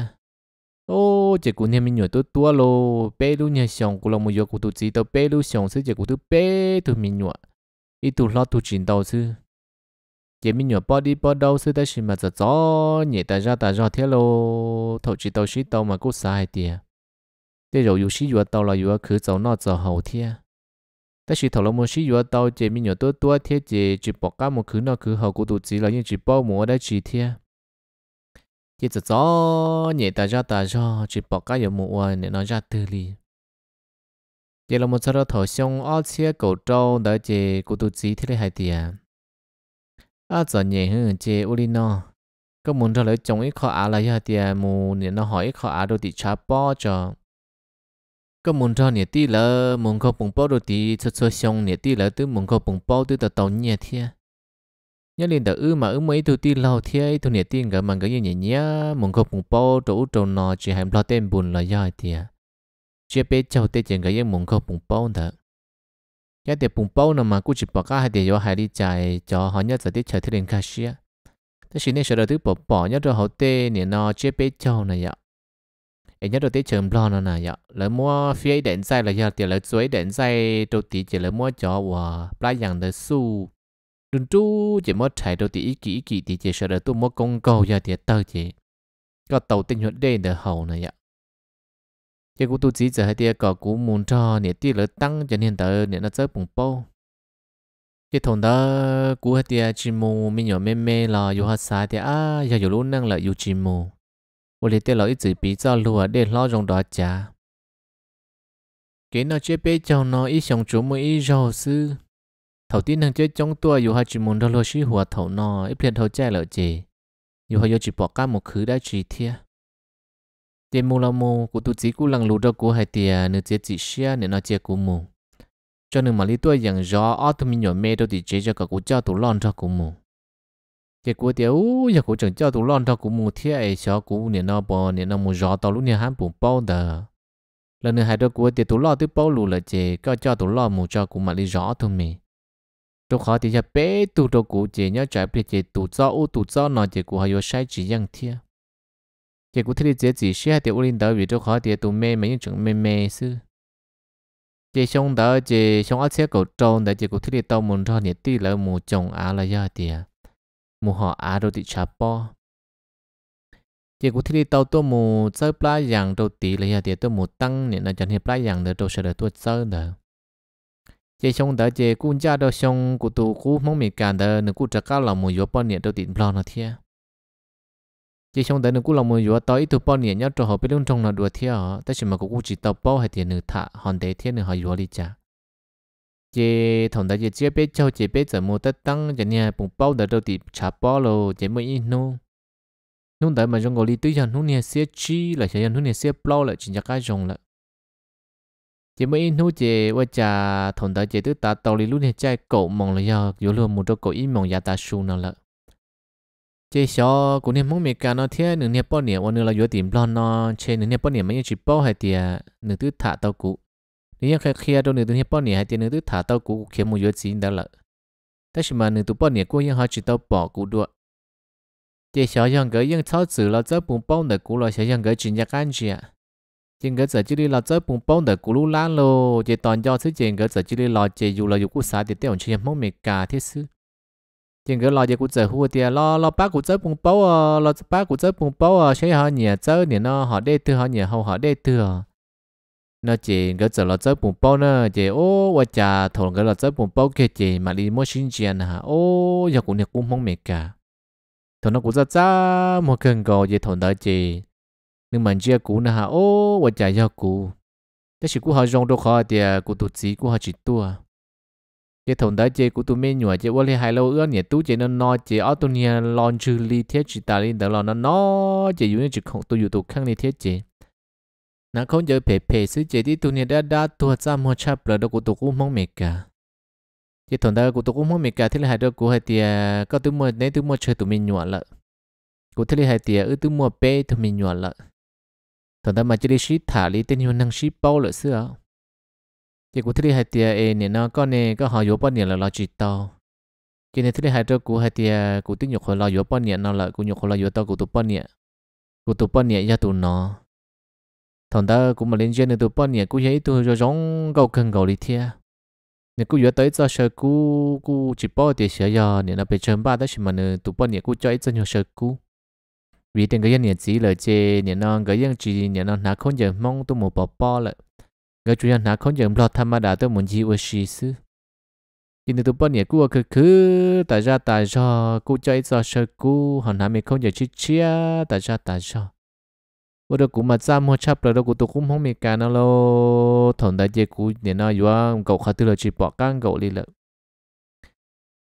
ô chỉ cũng nên mình nhựa tôi tua lô p luôn nhà xong cũng là một giờ cũng tụt chỉ tao p luôn xong sẽ chỉ cũng tụt p thứ mình nhựa ít tuổi lo tuổi chín tao chứ chế mình nhỏ đi body đâu sư ta xin mà giờ gió nhẹ ta ra ta ra thế lô thầu chỉ tàu xí tàu mà cũng sai tiệt thế rồi yêu xí vừa tàu là vừa khứ cháu nó giờ hậu thế ta xí thầu là một xí vừa tàu chế mình nhỏ tua tua thế chế chỉ bỏ cả một khứ nó khứ hậu cũng tụ chỉ là những chỉ bỏ mùa đã chỉ thế chế giờ gió nhẹ ta ra ta ra chỉ bỏ cả một mùa nên nó ra từ li chế là một số thầu xong ở xe cầu trâu đã chế cũng tụ chỉ thế này hay tiệt à giờ nhẹ hơn chế nó. có muốn cho lấy chồng ít khó á là giờ thì à, mù nên nó hỏi ít khó á đồ thì cha bỏ cho có muốn cho nè tí lỡ muốn có bùng bỏ đồ thì cho cho xong nè tí lỡ tứ muốn có bùng bỏ tứ tờ tàu nhẹ thiệt nhớ liền tờ ư mà ư mấy tụ ti lâu thế tụ nè tiên gỡ mà gỡ như nhẹ nhé mong không bỏ bao trụ trụ nọ chỉ hàm lo tên buồn là do thì Chưa biết cháu tê chừng gỡ như mong không mong bỏ thật là bùng nè mà cú hay hay đi cho cho họ họ á. này này nó chế tới lấy lấy lấy mua mua đồ chỉ 一啲半包呢嘛，估计爸家喺啲有喺啲在就好一就啲菜啲人开始啊。但是呢，小到啲爸爸一到好啲年呢，接俾做呢呀。一到啲全部呢呢呀，你摸飛電仔啦呀，啲你嘴電仔到啲就你摸咗話，不然的數。đừng chú chỉ mua chạy đầu tí ý kỹ kỹ tí chỉ sợ là tôi mua công cầu ra tiệt tao chỉ có tàu tinh nhuận đê được hầu này ạ cái cú tu chỉ giờ hay tia cỏ cú muốn cho nè tia lỡ tăng cho nên tớ nè nó chơi bùng bô cái thằng đó cú hay tia chỉ mù mình nhỏ mê mê là yêu hát xa tia à giờ yêu luôn năng là yêu chỉ mù vô lý tia lỡ ít chỉ bị cho lùa để lo rong đó chả cái nó chơi bé cho nó ít sống chú mù ít giàu sư thầu tin năng chơi trong tua yêu hát chỉ muốn đó lo xí hùa thầu nó ít liền thầu chơi lỡ chì yêu hát yêu chỉ bỏ cả một khứ đã chỉ thiệt tiền mù là mù của tụi chỉ cú lăng lù đó của hai tiền nữa chỉ chỉ xia nữa nó chỉ cú mù cho nên mà lý tôi rằng gió ở tụi mình nhỏ mê đâu thì chế cho cả cú cho tụi lon cho cú mù cái cú tiền u giờ cú chẳng cho tụi lon cho cú mù thế ai cho cú nữa nó bỏ nữa nó mù gió tao lúc nữa hắn bùng bao đờ lần nữa hai đứa cú tiền tụi lo tụi bao lù là chế cái cho tụi lo mù cho cú mà lý gió thôi mình đồ khó thì giờ bé tụi đồ cú chế nhớ trái biết chế tụi cho u tụi cho nó chế cú hay vô sai chỉ rằng thiệt 结果他的这只是还得屋里头比这好点，都没没有整没没事。这上头这上阿些狗种的，结果他的到门上也对了，木种阿了要点，木好阿都得吃饱。结果他的到多木走不拉样都对了要点，多木 tăng เนี่ย那讲的不拉样的都是的多走的。这上头这公家都上古都古方面干的，那古这家老木有半年都顶不了那天。chỉ xong đấy nó cũng là một vụ tới tụ bao nhiêu nhất cho họ biết luôn trong là đùa thiệt họ tất nhiên mà cũng chỉ tập bao hay tiền nửa thả hòn đấy thiệt nửa họ vụ đi cha chỉ thằng đấy chỉ biết cho chỉ biết giờ mua tất tăng giờ nhà bùng bao đó đâu thì chả bao lo chỉ mới in nô nô đấy mà trong gọi đi tới giờ nô nhà xe chi là giờ nô nhà xe bao là chỉ cho cái dùng là chỉ mới in nô chỉ qua chả thằng đấy chỉ tới ta tàu đi luôn nhà chạy cậu mong là giờ vụ luôn một chỗ cậu yên mong nhà ta su nào là chế xó cũng niệm mong mẹ cả nó thế nửa niệm bao niệm nửa là vừa tìm lo nó chế nửa niệm bao niệm mấy chỉ bao hai tiền à, nửa tứ thả tao cũ nếu khi khi đâu nửa niệm bao niệm hai tiền nửa tứ thả tao cũ khi một vừa chín đã lợ thế mà nửa tứ bao cũng yên cũng ยัง họ chỉ tao bỏ cũ được chế xó yang cái yang thao chữ là chấp bùng bao nửa cũ là xó yang cái chuyện nhạc anh chị à cái giờ chỉ đi là chấp bùng bao nửa cũ lú lá lô chế toàn do thứ chuyện cái giờ chỉ đi là chế dù là dù cũ xả thì tiêu chỉ mong mẹ cả thế xứ tiền cái lo gì cũng chơi hua tiền à, lo lo bác cũng chơi bùng bao ờ, lo bác cũng chơi bùng bao chơi ờ, họ nhẹ chơi nhẹ nó họ đê thừa họ nhẹ hậu họ đê thừa nó chỉ cái giờ lo chơi bùng bao nữa chỉ ô và cha thổ cái lo chơi bùng bao kia chỉ mà đi mua sinh tiền hả à, ô giờ cũng nhẹ cũng không mệt cả thổ nó cũng rất chơi, một cần cầu chỉ thổ đó chỉ nhưng mà chưa cũ nữa hả ô và cha giờ cũ cái sự cũ họ rong đâu khó tiền à, cũng tụt gì cũ họ chỉ tua cái thùng đó chế của tụi mình nhủa chế vali hai lâu ước nhỉ tú chế nó no chế ở tụi nhà lon chư li thiết chỉ ta lên đó là nó nó chế dùng chỉ không tụi dùng tụi khăng li thiết chế nó không giờ phê phê, xứ chế đi tụi mình đã đã tua ra mua chắp là đó của tụi cũng mong mệt cả cái thùng đó của tụi cũng mong mệt cả thế là hai đứa của hai tia có tụi mua nếu tụi mua chơi tụi mình nhủa lợ của thế là hai tia ước tụi mua pe tụi mình nhủa lợ thùng đó mà chế đi ship thả li tên hiệu năng ship bao lợ xưa chỉ của thứ hai tia e nè nó con nè có họ yếu bao là lo chỉ to cho nên thứ hai cho của hai tia của tiếng nhục họ lo yếu bao nhiêu là của nhục họ lo yếu to của tụ gia tụ nó thằng ta cũng mà lên trên tụ bao nhiêu thấy tụ giống gầu cần gầu đi thia nè cũng tới cho sợ cú cú chỉ bao tiền sợ giờ nè nó bị chấm ba đó chỉ mà nè tụ bao nhiêu cũng cho ít cho vì tiền cái nhân nhật chỉ là chê nè nó cái nhân chỉ nè nó nạc không giờ mong tụ một bỏ bỏ lại người chủ nhân nào không nhận lo tham mà đã tôi muốn gì ở xí xứ thì nếu tụi bọn nhảy cua cứ cứ tại ra tại do cú chơi do sợ cú hòn hà mình không nhận chi chia tại ra tại do ở đó cũng mà ra mua chắp rồi đó cũng tôi cũng không mình cả nó lo thằng đại 姐 cú nhà nó vừa cậu khá tư là chỉ bỏ căng cậu đi lợ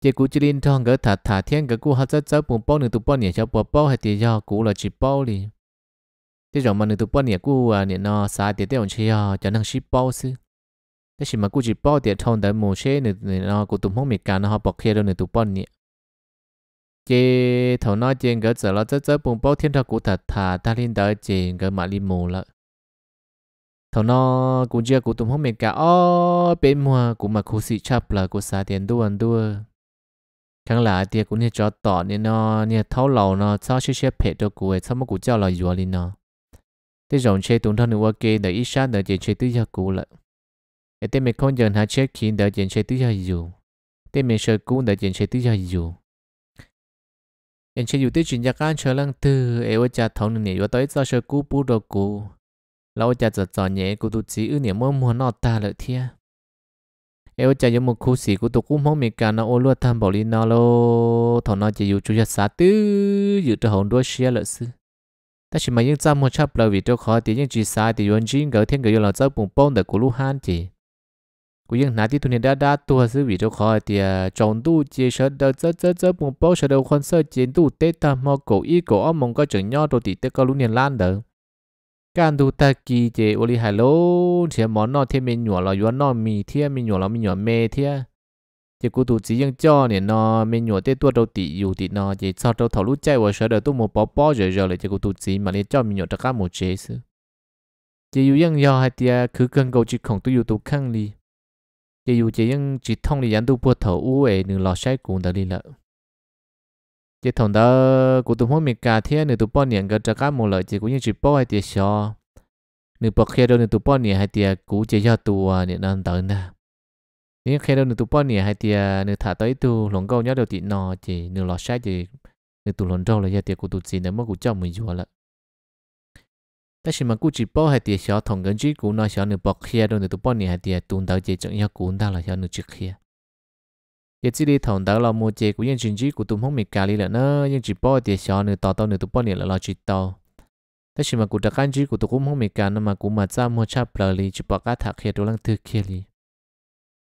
chị cú chỉ linh thằng gỡ thà thà thiên cái cú hạt rất rất buồn bao nửa tụi bọn nhảy cháu bỏ bao hay thì do cú là chỉ bao liền thế rồi mà nửa tụ bao nhiêu cú à, nè nó sai tiền tiền chơi à cho năng ship bao xứ thế chỉ mà cú chỉ bao tiền thôn tại mua xe nửa nè nó cú tụ không mệt cả nó họ bọc kia đâu nửa tụ bao nhiêu chế thầu nói chuyện gỡ giờ lo rất rất bùng bao thiên thao cú thật thà ta lên tới chuyện gỡ mà đi mù lợ thầu nó cũng chưa cú tụ không mệt cả ô bên mua cũng mà cú xịt chập là cú xài tiền đua đua kháng là tia cũng như cho tỏ nên nó như thâu lầu nó sao sẽ sẽ phải đâu cú ấy sao mà cú cho là vừa lên nó thế rộng chế tụng thân qua kê đợi ít sát đợi chế chế tứ gia cũ lợ để tên mình không dần hạ chế khi đợi chế chế tứ gia dù tên mình sơ cũ đợi chế chế tứ gia dù em chế dù tứ chuyện gia can chờ lăng tư em qua cha thông thòng nè qua tới cho sơ cũ bù đồ cũ lâu cha giật giò nhẹ của tụ chỉ ư nè mơ mùa nọ ta lợ thia em cha dùng một khu sĩ của tụ cũng mong mình cả nó ô lúa tham bảo lý nó lô thằng nó chỉ dù chú gia xã tứ dự cho hồn đua xe lợ sư 但是嘛，因咱们差不多为着好点，因只啥的原因个天个有老早不帮的咕噜汉的。กูยังหนาที่ทุนได้ได้ตัวซื้อวิจารณ์เดียจงดูเจชดเดอเจเจเจปุ่มเป้าชดคอนเสิร์ตเจนดูเตตามอกูอีกูอ้อมงก็จึงย่อตัวติเตก็รู้เนียนล้านเด้อการดูตะกีเจโอลิฮัลโลเทียมอนนอเทียมีหนวดเราย้อนนอมีเทียมีหนวดเรามีหนวดเมเทีย chỉ cụ tụ chỉ riêng cho nên nó mình nhổ tết tua đầu tỷ dù thì nó chỉ sau đầu thầu lúc chạy vào sợ đầu tu một bó bó rồi rồi lại chỉ cụ tụ chỉ mà lấy cho mình nhổ tất cả một chế sự chỉ dù riêng do hai tia cứ cần cầu chỉ không tu dù tu khăng đi chỉ dù chỉ riêng chỉ thông đi dán tu bùa thầu u ấy nửa lò sai cũng đã đi lợ chỉ thằng đó cụ tụ hôm mình cả thế nửa tu bao niệm cái tất cả một lời chỉ cũng như chỉ bao hai tia sợ nửa bậc kia đâu nửa tu bao niệm hai tia cũng chỉ cho tôi à niệm năng tới nè nếu khi đâu nửa tụ bao nè hay thì nửa thả tới tụ lồng câu nhớ đầu thì nọ chỉ nửa lọ sai chỉ nửa tụ lồng trâu là giờ thì cụ tụ gì nữa mà cụ cho mình chùa là ta chỉ mà cụ chỉ bao hay thì xóa thằng gần chỉ cụ nói xóa nửa bọc khi đâu nửa tụ bao nè hay thì tụ đầu chỉ chẳng nhớ cụ ta là xóa nửa trước khi. giờ chỉ đi thằng đầu là mua chỉ cụ yên chuyện chỉ cụ tụ không mệt cả đi là nó yên chỉ bao thì xóa nửa tao tao nửa tụ bao nè là lo chỉ tao ta chỉ mà cụ đã căn chỉ cụ tụ cũng không mệt cả nó mà cụ mà ra mua bờ lời chỉ bọc cá thằng khi đồ lăng thứ khi đi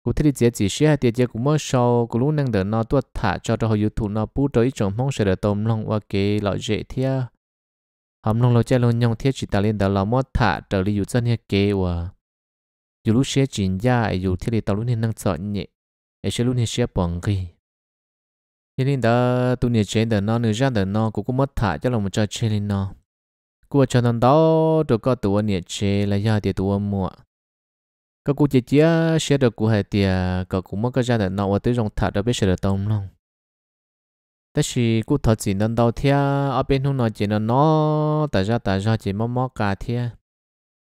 cụ thể thì chỉ sẽ tiệt chế cũng mới sau cụ lúc năng đỡ nó tuột thả cho cho youtube nó bút tới trong mong sẽ được tôm long và cái loại dễ thia hầm long lo chơi luôn nhong thiết chỉ ta lên đó là mất thả trở đi dụ dân hết kế và dù lúc sẽ chỉnh ra dù thiết thì tao lúc năng sợ nhẹ ấy sẽ luôn nên sẽ bằng gì thế nên đó tu nhiệt chế đỡ nó nửa ra đỡ nó cũng mất thả cho lòng một trò chơi lên nó của cho nó đó được có tu nhiệt chế là do tiệt tụi mua các cụ chỉ chỉ sẽ được cụ hệ thì các cụ mất cái gia đình nào tới rong thạch đã biết sẽ được tông luôn tất nhiên cụ thật chỉ nên đầu thia ở bên hôm nào chỉ nên nó tại ra tại ra chỉ mất mất cả thia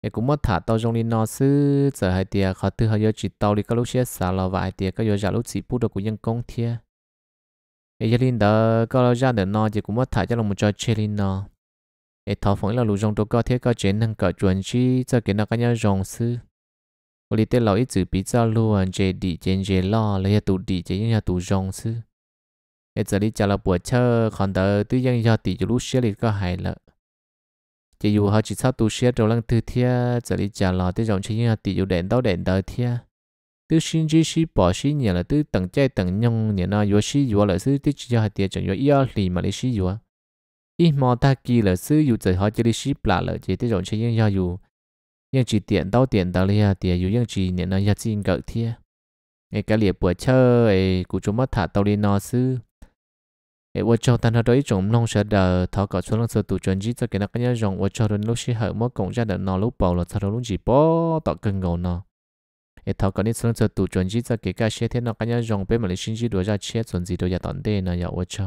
Cái cũng mất thả tao rong đi nó xứ giờ hệ thì khó tư hơi chỉ tao đi các lúc sẽ xả lò vài thì các giờ giả lúc chỉ bút được của nhân công thia Cái gia đình đó có các gia đình nó chỉ cũng mất thả cho lòng một trò chơi lên nó Cái thọ phóng là lũ dòng tôi có thế có chuyện năng cỡ chuẩn chi cho cái nó cái nhau dòng sư pizza lấy 我里头老一直比较路啊，这地这这老，了要读地这要读中是。ở giờ đi chả là buổi chơi còn đỡ tư dân do tỷ lúc xế thì có hại lợ chỉ dù họ chỉ sao tu xế rồi lăng tư thia giờ đi chả là tư dòng chỉ là tỷ dù đèn đâu đèn đỡ thia tư xin chỉ xí bỏ xí nhà là tư tầng chơi tầng nhung nhà nó vừa xí vừa lợ, xứ tư chỉ cho tiền chẳng vừa yêu lì mà lấy xí vừa ít mò ta kỳ là xứ dù giờ họ chỉ đi xí plà là chỉ tư dòng chỉ là dù ยังจีเตียนเต้าเตียนตาเลียเตียอยู่ยังจีเนี่ยนะยาจีนเกิดเทียไอ้กะเหลียปวดเชอไอ้กูจมมาถาเตาเลียนอซื้อไอ้ว่าเจ้าตันเขาโดยจงน้องเสดอทอกับชวนลงเสือตู่จนจีจะเกิดนักเนี่ยจงว่าเจ้าโดนลูกชี้เหอมอกงจะเดินนอลูกเป่าหลอดทารลุงจีป้อต่อกันเงานอไอ้ทอกับนี่ชวนลงเสือตู่จนจีจะเกิดการเชื่อเทียนนักเนี่ยจงเป็นเหมือนชิ้นจีดัวจะเชื่อส่วนจีดัวจะตอนเดนนะอย่าว่าเจ้า